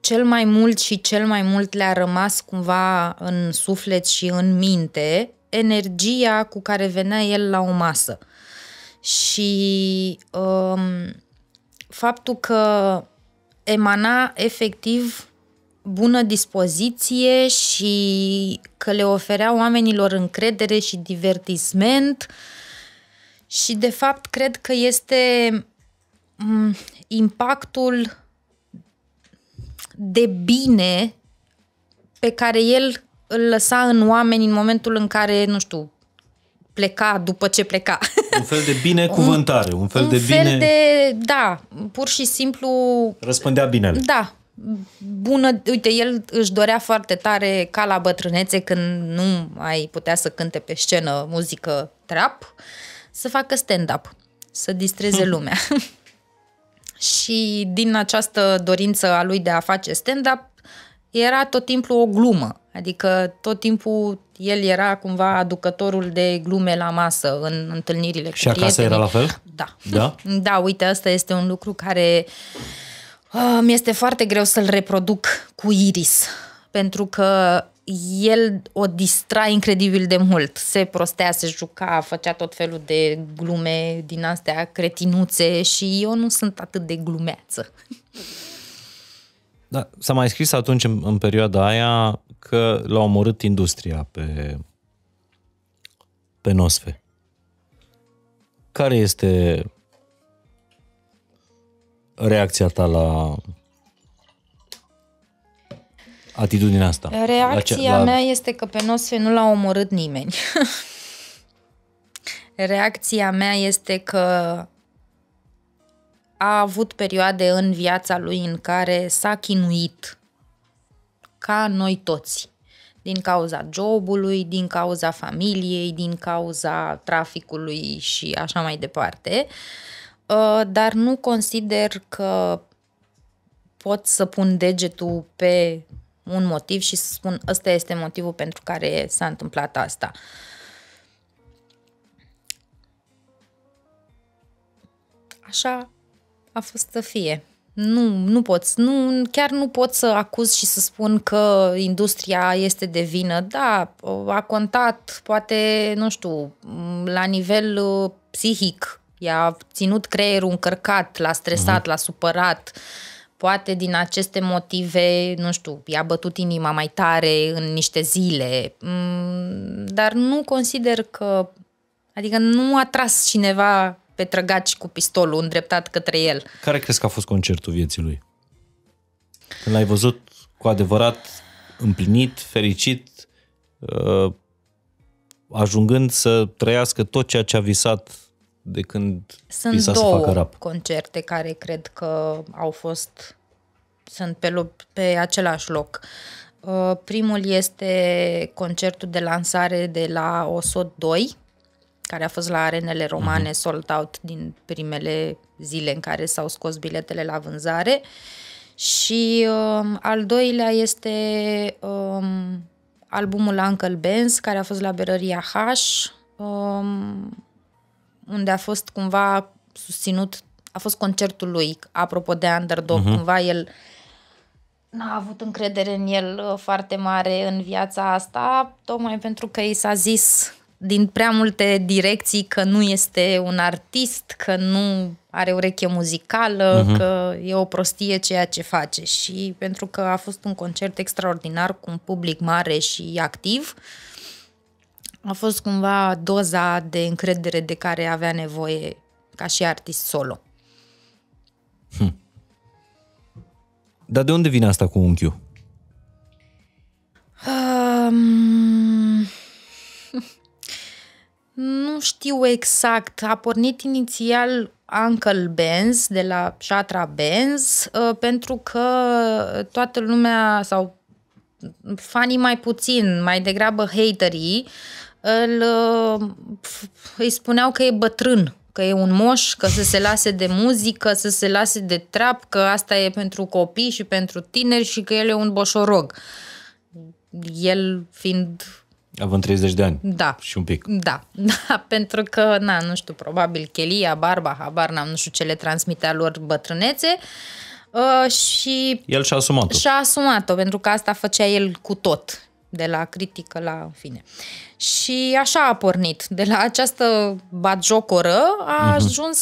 cel mai mult și cel mai mult le-a rămas cumva în suflet și în minte energia cu care venea el la o masă. Și um, faptul că emana efectiv bună dispoziție și că le oferea oamenilor încredere și divertisment și de fapt cred că este impactul de bine pe care el îl lăsa în oameni în momentul în care, nu știu, pleca după ce pleca. Un fel de binecuvântare, *laughs* un, un fel un de fel bine... de, da, pur și simplu... Răspândea binele. Da, bună, uite, el își dorea foarte tare ca la bătrânețe când nu mai putea să cânte pe scenă muzică trap, să facă stand-up, să distreze *laughs* lumea. *laughs* și din această dorință a lui de a face stand-up, era tot timpul o glumă, adică tot timpul el era cumva aducătorul de glume la masă în întâlnirile și cu Și acasă era la fel? Da. Da? *laughs* Da, uite, asta este un lucru care uh, Ah, Mi-este foarte greu să-l reproduc cu Iris, pentru că el o distra incredibil de mult. Se prostea, se juca, făcea tot felul de glume din astea cretinuțe și eu nu sunt atât de glumeață. Da, s-a mai scris atunci în, în perioada aia că l-a omorât industria pe, pe Nosfe. Care este reacția ta la atitudinea asta? Reacția la ce, la... mea este că pe Nosfe nu l-a omorât nimeni. *laughs* reacția mea este că a avut perioade în viața lui în care s-a chinuit ca noi toți din cauza jobului, din cauza familiei, din cauza traficului și așa mai departe. Uh, Uh, dar nu consider că pot să pun degetul pe un motiv și să spun ăsta este motivul pentru care s-a întâmplat asta. Așa a fost să fie. Nu, nu pot, nu, chiar nu pot să acuz și să spun că industria este de vină. Da, a contat, poate, nu știu, la nivel uh, psihic, i-a ținut creierul încărcat, l-a stresat, uh-huh. l-a supărat. Poate din aceste motive, nu știu, i-a bătut inima mai tare în niște zile, mm, dar nu consider că, adică nu a tras cineva pe trăgaci cu pistolul îndreptat către el. Care crezi că a fost concertul vieții lui? Când l-ai văzut cu adevărat împlinit, fericit, uh, ajungând să trăiască tot ceea ce a visat de când Sunt visa două să facă rap. concerte care cred că au fost, sunt pe, pe același loc. Uh, primul este concertul de lansare de la OSO 2, care a fost la arenele romane uh-huh. sold out din primele zile în care s-au scos biletele la vânzare. Și um, al doilea este um, albumul Uncle Benz, care a fost la Berăria H, um, unde a fost cumva susținut, a fost concertul lui, apropo de Underdog, uh-huh. cumva el n-a avut încredere în el uh, foarte mare în viața asta, tocmai pentru că i s-a zis din prea multe direcții că nu este un artist, că nu are ureche muzicală, uh-huh. că e o prostie ceea ce face. Și pentru că a fost un concert extraordinar cu un public mare și activ, uh, a fost cumva doza de încredere de care avea nevoie ca și artist solo. Hm. Dar de unde vine asta cu unchiul? Um, *laughs* nu știu exact. A pornit inițial Uncle Benz de la Shatra Benz ă, pentru că toată lumea sau fanii mai puțin, mai degrabă haterii, îl, îi spuneau că e bătrân, că e un moș, că să se lase de muzică, să se lase de trap, că asta e pentru copii și pentru tineri și că el e un boșorog. El fiind... Având 30 de ani. Da. Și un pic. Da, *laughs* da pentru că, na, nu știu, probabil chelia, barba, habar n-am, nu știu ce le transmitea lor bătrânețe. Uh, și... El și-a asumat-o. Și-a asumat-o, pentru că asta făcea el cu tot de la critică la în fine. Și așa a pornit. De la această batjocoră a mhm. ajuns...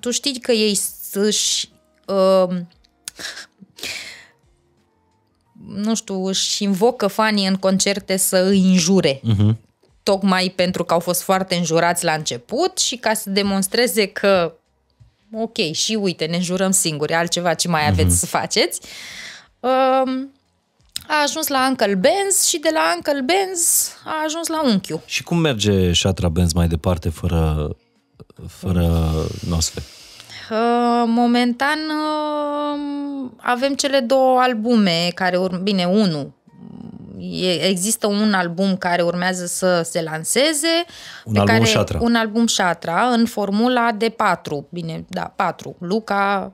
Tu știi că ei își... Uh, nu știu, își invocă fanii în concerte să îi injure. Uh-huh. Mhm. Tocmai pentru că au fost foarte înjurați la început și ca să demonstreze că ok, și uite, ne jurăm singuri, altceva ce mai mhm. aveți uh-huh. să faceți. Uh, a ajuns la Uncle Benz și de la Uncle Benz a ajuns la unchiu. Și cum merge șatra Benz mai departe fără, fără nosle? Momentan avem cele două albume care urm- bine, unul există un album care urmează să se lanseze. Un pe album care, șatra. Un album șatra în formula de patru. Bine, da, patru. Luca,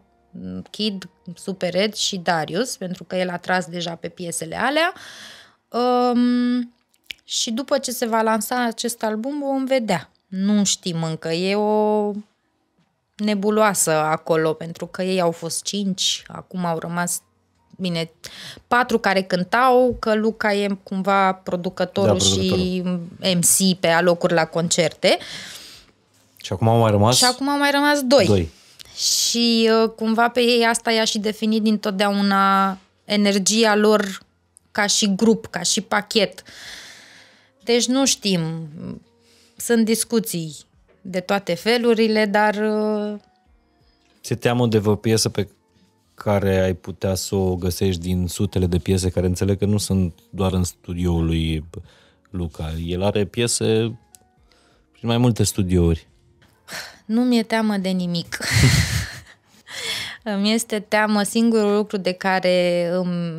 Kid, Super Ed și Darius, pentru că el a tras deja pe piesele alea. Um, și după ce se va lansa acest album vom vedea. Nu știm încă, e o nebuloasă acolo, pentru că ei au fost cinci, acum au rămas bine, patru care cântau, că Luca e cumva producătorul, da, producătorul. și MC pe alocuri la concerte. Și acum au mai rămas? Și acum au mai rămas doi. doi. Și uh, cumva pe ei asta i-a și definit dintotdeauna energia lor ca și grup, ca și pachet. Deci nu știm. Sunt discuții de toate felurile, dar... Uh, Ți-e teamă de vă piesă pe care ai putea să o găsești din sutele de piese care înțeleg că nu sunt doar în studioul lui Luca. El are piese prin mai multe studiouri. Nu mi-e teamă de nimic. *laughs* mi este teamă, singurul lucru de care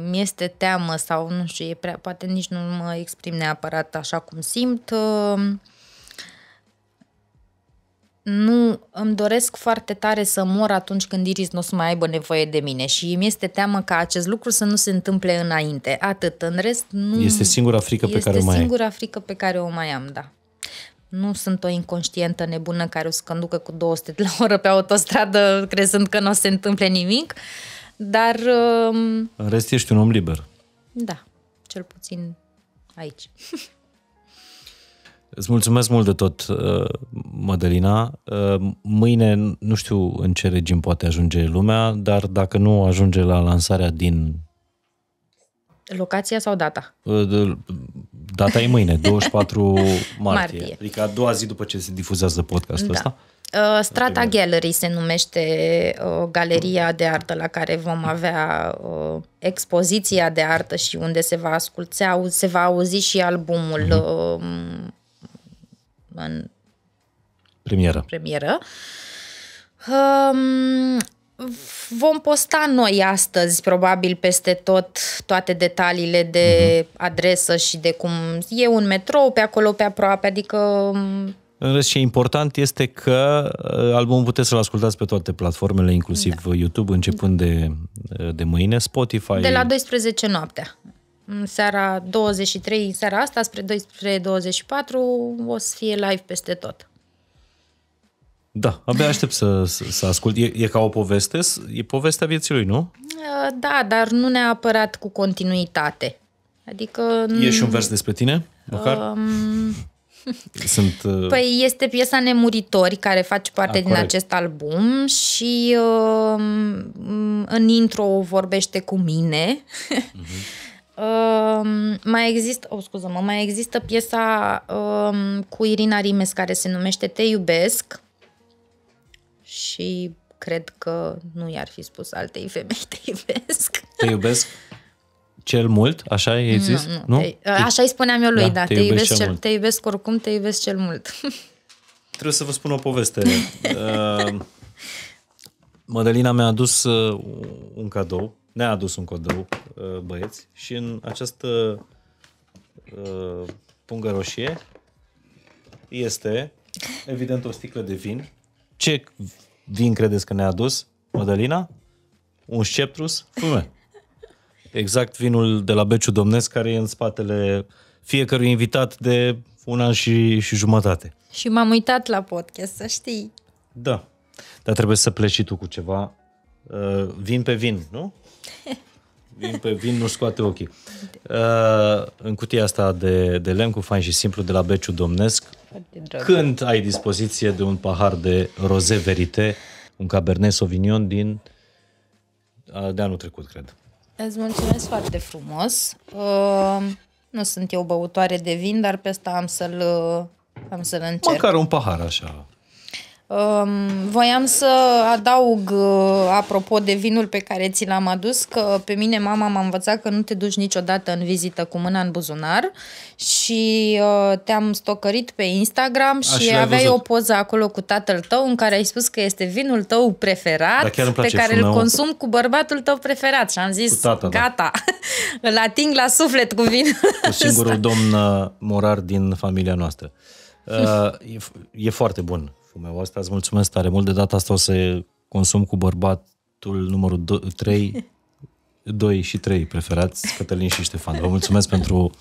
mi este teamă sau nu știu, e prea, poate nici nu mă exprim neapărat așa cum simt. Um, nu, îmi doresc foarte tare să mor atunci când Iris nu o să mai aibă nevoie de mine și mi este teamă ca acest lucru să nu se întâmple înainte. Atât, în rest nu... Este singura frică pe care o mai Este singura frică pe care o mai am, da. Nu sunt o inconștientă nebună care o să conducă cu 200 la oră pe autostradă crezând că nu o să se întâmple nimic, dar... Um, în rest ești un om liber. Da, cel puțin aici. Îți mulțumesc mult de tot, uh, Madalina. Uh, mâine, nu știu în ce regim poate ajunge lumea, dar dacă nu ajunge la lansarea din... Locația sau data? Uh, data e mâine, 24 *laughs* martie, martie. Adică a doua zi după ce se difuzează podcastul da. ăsta. Uh, Strata Gallery se numește uh, galeria de artă la care vom avea uh, expoziția de artă și unde se va asculta, se va auzi și albumul mhm. uh în premieră. premieră. Um, vom posta noi astăzi, probabil, peste tot toate detaliile de uh-huh. adresă și de cum e un metrou pe acolo, pe aproape, adică... În rest, ce e important este că uh, albumul puteți să-l ascultați pe toate platformele, inclusiv da. YouTube, începând de, uh, de mâine, Spotify... De la 12 noaptea. În seara 23, seara asta, spre 12-24, o să fie live peste tot. Da, abia aștept să, să, să ascult. E, e ca o poveste? E povestea vieții lui, nu? Uh, da, dar nu neapărat cu continuitate. Adică... E și un vers despre tine, măcar? Um... *laughs* Sunt, uh... Păi este piesa Nemuritori care face parte A, ah, corect. din acest album și uh, în intro vorbește cu mine. Uh-huh. *laughs* Uh, mai există, o oh, scuză mă mai există piesa uh, cu Irina Rimes care se numește Te iubesc și cred că nu i-ar fi spus altei femei te iubesc. Te iubesc? Cel mult? Așa ai zis? Nu, nu. nu? Te, așa îi spuneam eu lui, da, da te, te iubesc, iubesc cel, mult. te iubesc oricum, te iubesc cel mult. *laughs* Trebuie să vă spun o poveste. Uh, Madalina mi-a adus uh, un cadou, ne-a adus un cadou, uh, băieți, și în această pungă roșie este, evident, o sticlă de vin ce vin credeți că ne-a adus Mădălina? Un sceptrus? Fume. Exact vinul de la Beciu Domnesc care e în spatele fiecărui invitat de un an și, și jumătate. Și m-am uitat la podcast, să știi. Da, dar trebuie să pleci și tu cu ceva. Uh, vin pe vin, nu? *laughs* Vin pe vin, nu scoate ochii. Uh, în cutia asta de, de lemn cu fain și simplu de la Beciu Domnesc foarte drăguț. Când ai dispoziție de un pahar de roze verite, un Cabernet Sauvignon din uh, de anul trecut, cred. Îți mulțumesc foarte frumos. Uh, nu sunt eu băutoare de vin, dar pe asta am să-l, uh, am să-l încerc. Măcar un pahar așa. Voiam să adaug, uh, apropo de vinul pe care ți l-am adus, că pe mine mama m-a învățat că nu te duci niciodată în vizită cu mâna în buzunar și uh, te-am stocărit pe Instagram Aș și aveai o poză acolo cu tatăl tău în care ai spus că este vinul tău preferat pe care îl consum cu bărbatul tău preferat și am zis, tata, da. gata, da. *laughs* îl ating la suflet cu vinul Cu singurul domn uh, morar din familia noastră. E, e foarte bun fumeu asta. Îți mulțumesc tare mult. De data asta o să consum cu bărbatul numărul 3, 2 *laughs* și 3 preferați, Cătălin și Ștefan. Vă mulțumesc pentru,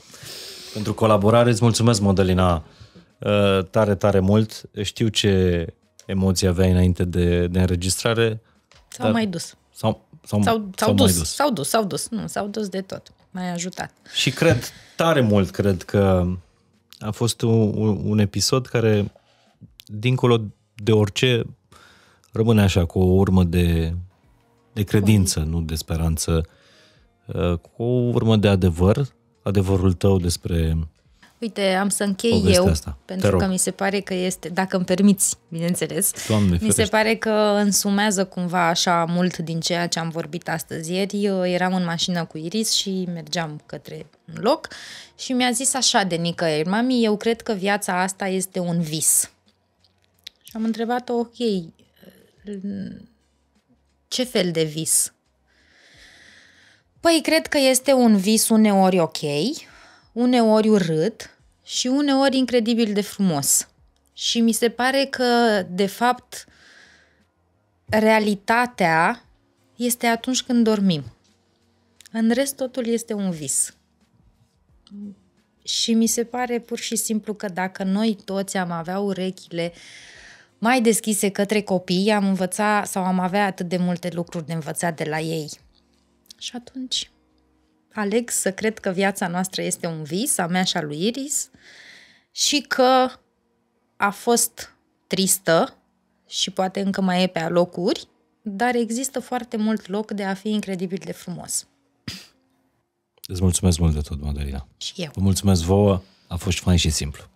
pentru colaborare. Îți mulțumesc, Modelina, uh, tare, tare mult. Știu ce emoții aveai înainte de, de înregistrare. S-au dar... mai dus. Sau, sau, s-au, s-au, s-au dus, dus. S-au dus, s-au dus. Nu, s-au dus de tot. M-ai ajutat. Și cred, tare mult, cred că a fost un, un episod care dincolo de orice, rămâne așa, cu o urmă de, de credință, nu de speranță, uh, cu o urmă de adevăr, adevărul tău despre Uite, am să închei eu, asta. pentru că mi se pare că este, dacă îmi permiți, bineînțeles, Doamne, mi se pare că însumează cumva așa mult din ceea ce am vorbit astăzi. Ieri eu uh, eram în mașină cu Iris și mergeam către un loc și mi-a zis așa de nicăieri, mami, eu cred că viața asta este un vis. Și am întrebat-o, ok, ce fel de vis? Păi cred că este un vis uneori ok, uneori urât și uneori incredibil de frumos. Și mi se pare că, de fapt, realitatea este atunci când dormim. În rest, totul este un vis. Și mi se pare pur și simplu că dacă noi toți am avea urechile uh, mai deschise către copii, am învățat sau am avea atât de multe lucruri de învățat de la ei. Și atunci aleg să cred că viața noastră este un vis, a mea și a lui Iris, și că a fost tristă și poate încă mai e pe alocuri, dar există foarte mult loc de a fi incredibil de frumos. Îți mulțumesc mult de tot, Madalina. Și eu. Vă mulțumesc vouă, a fost fain și simplu.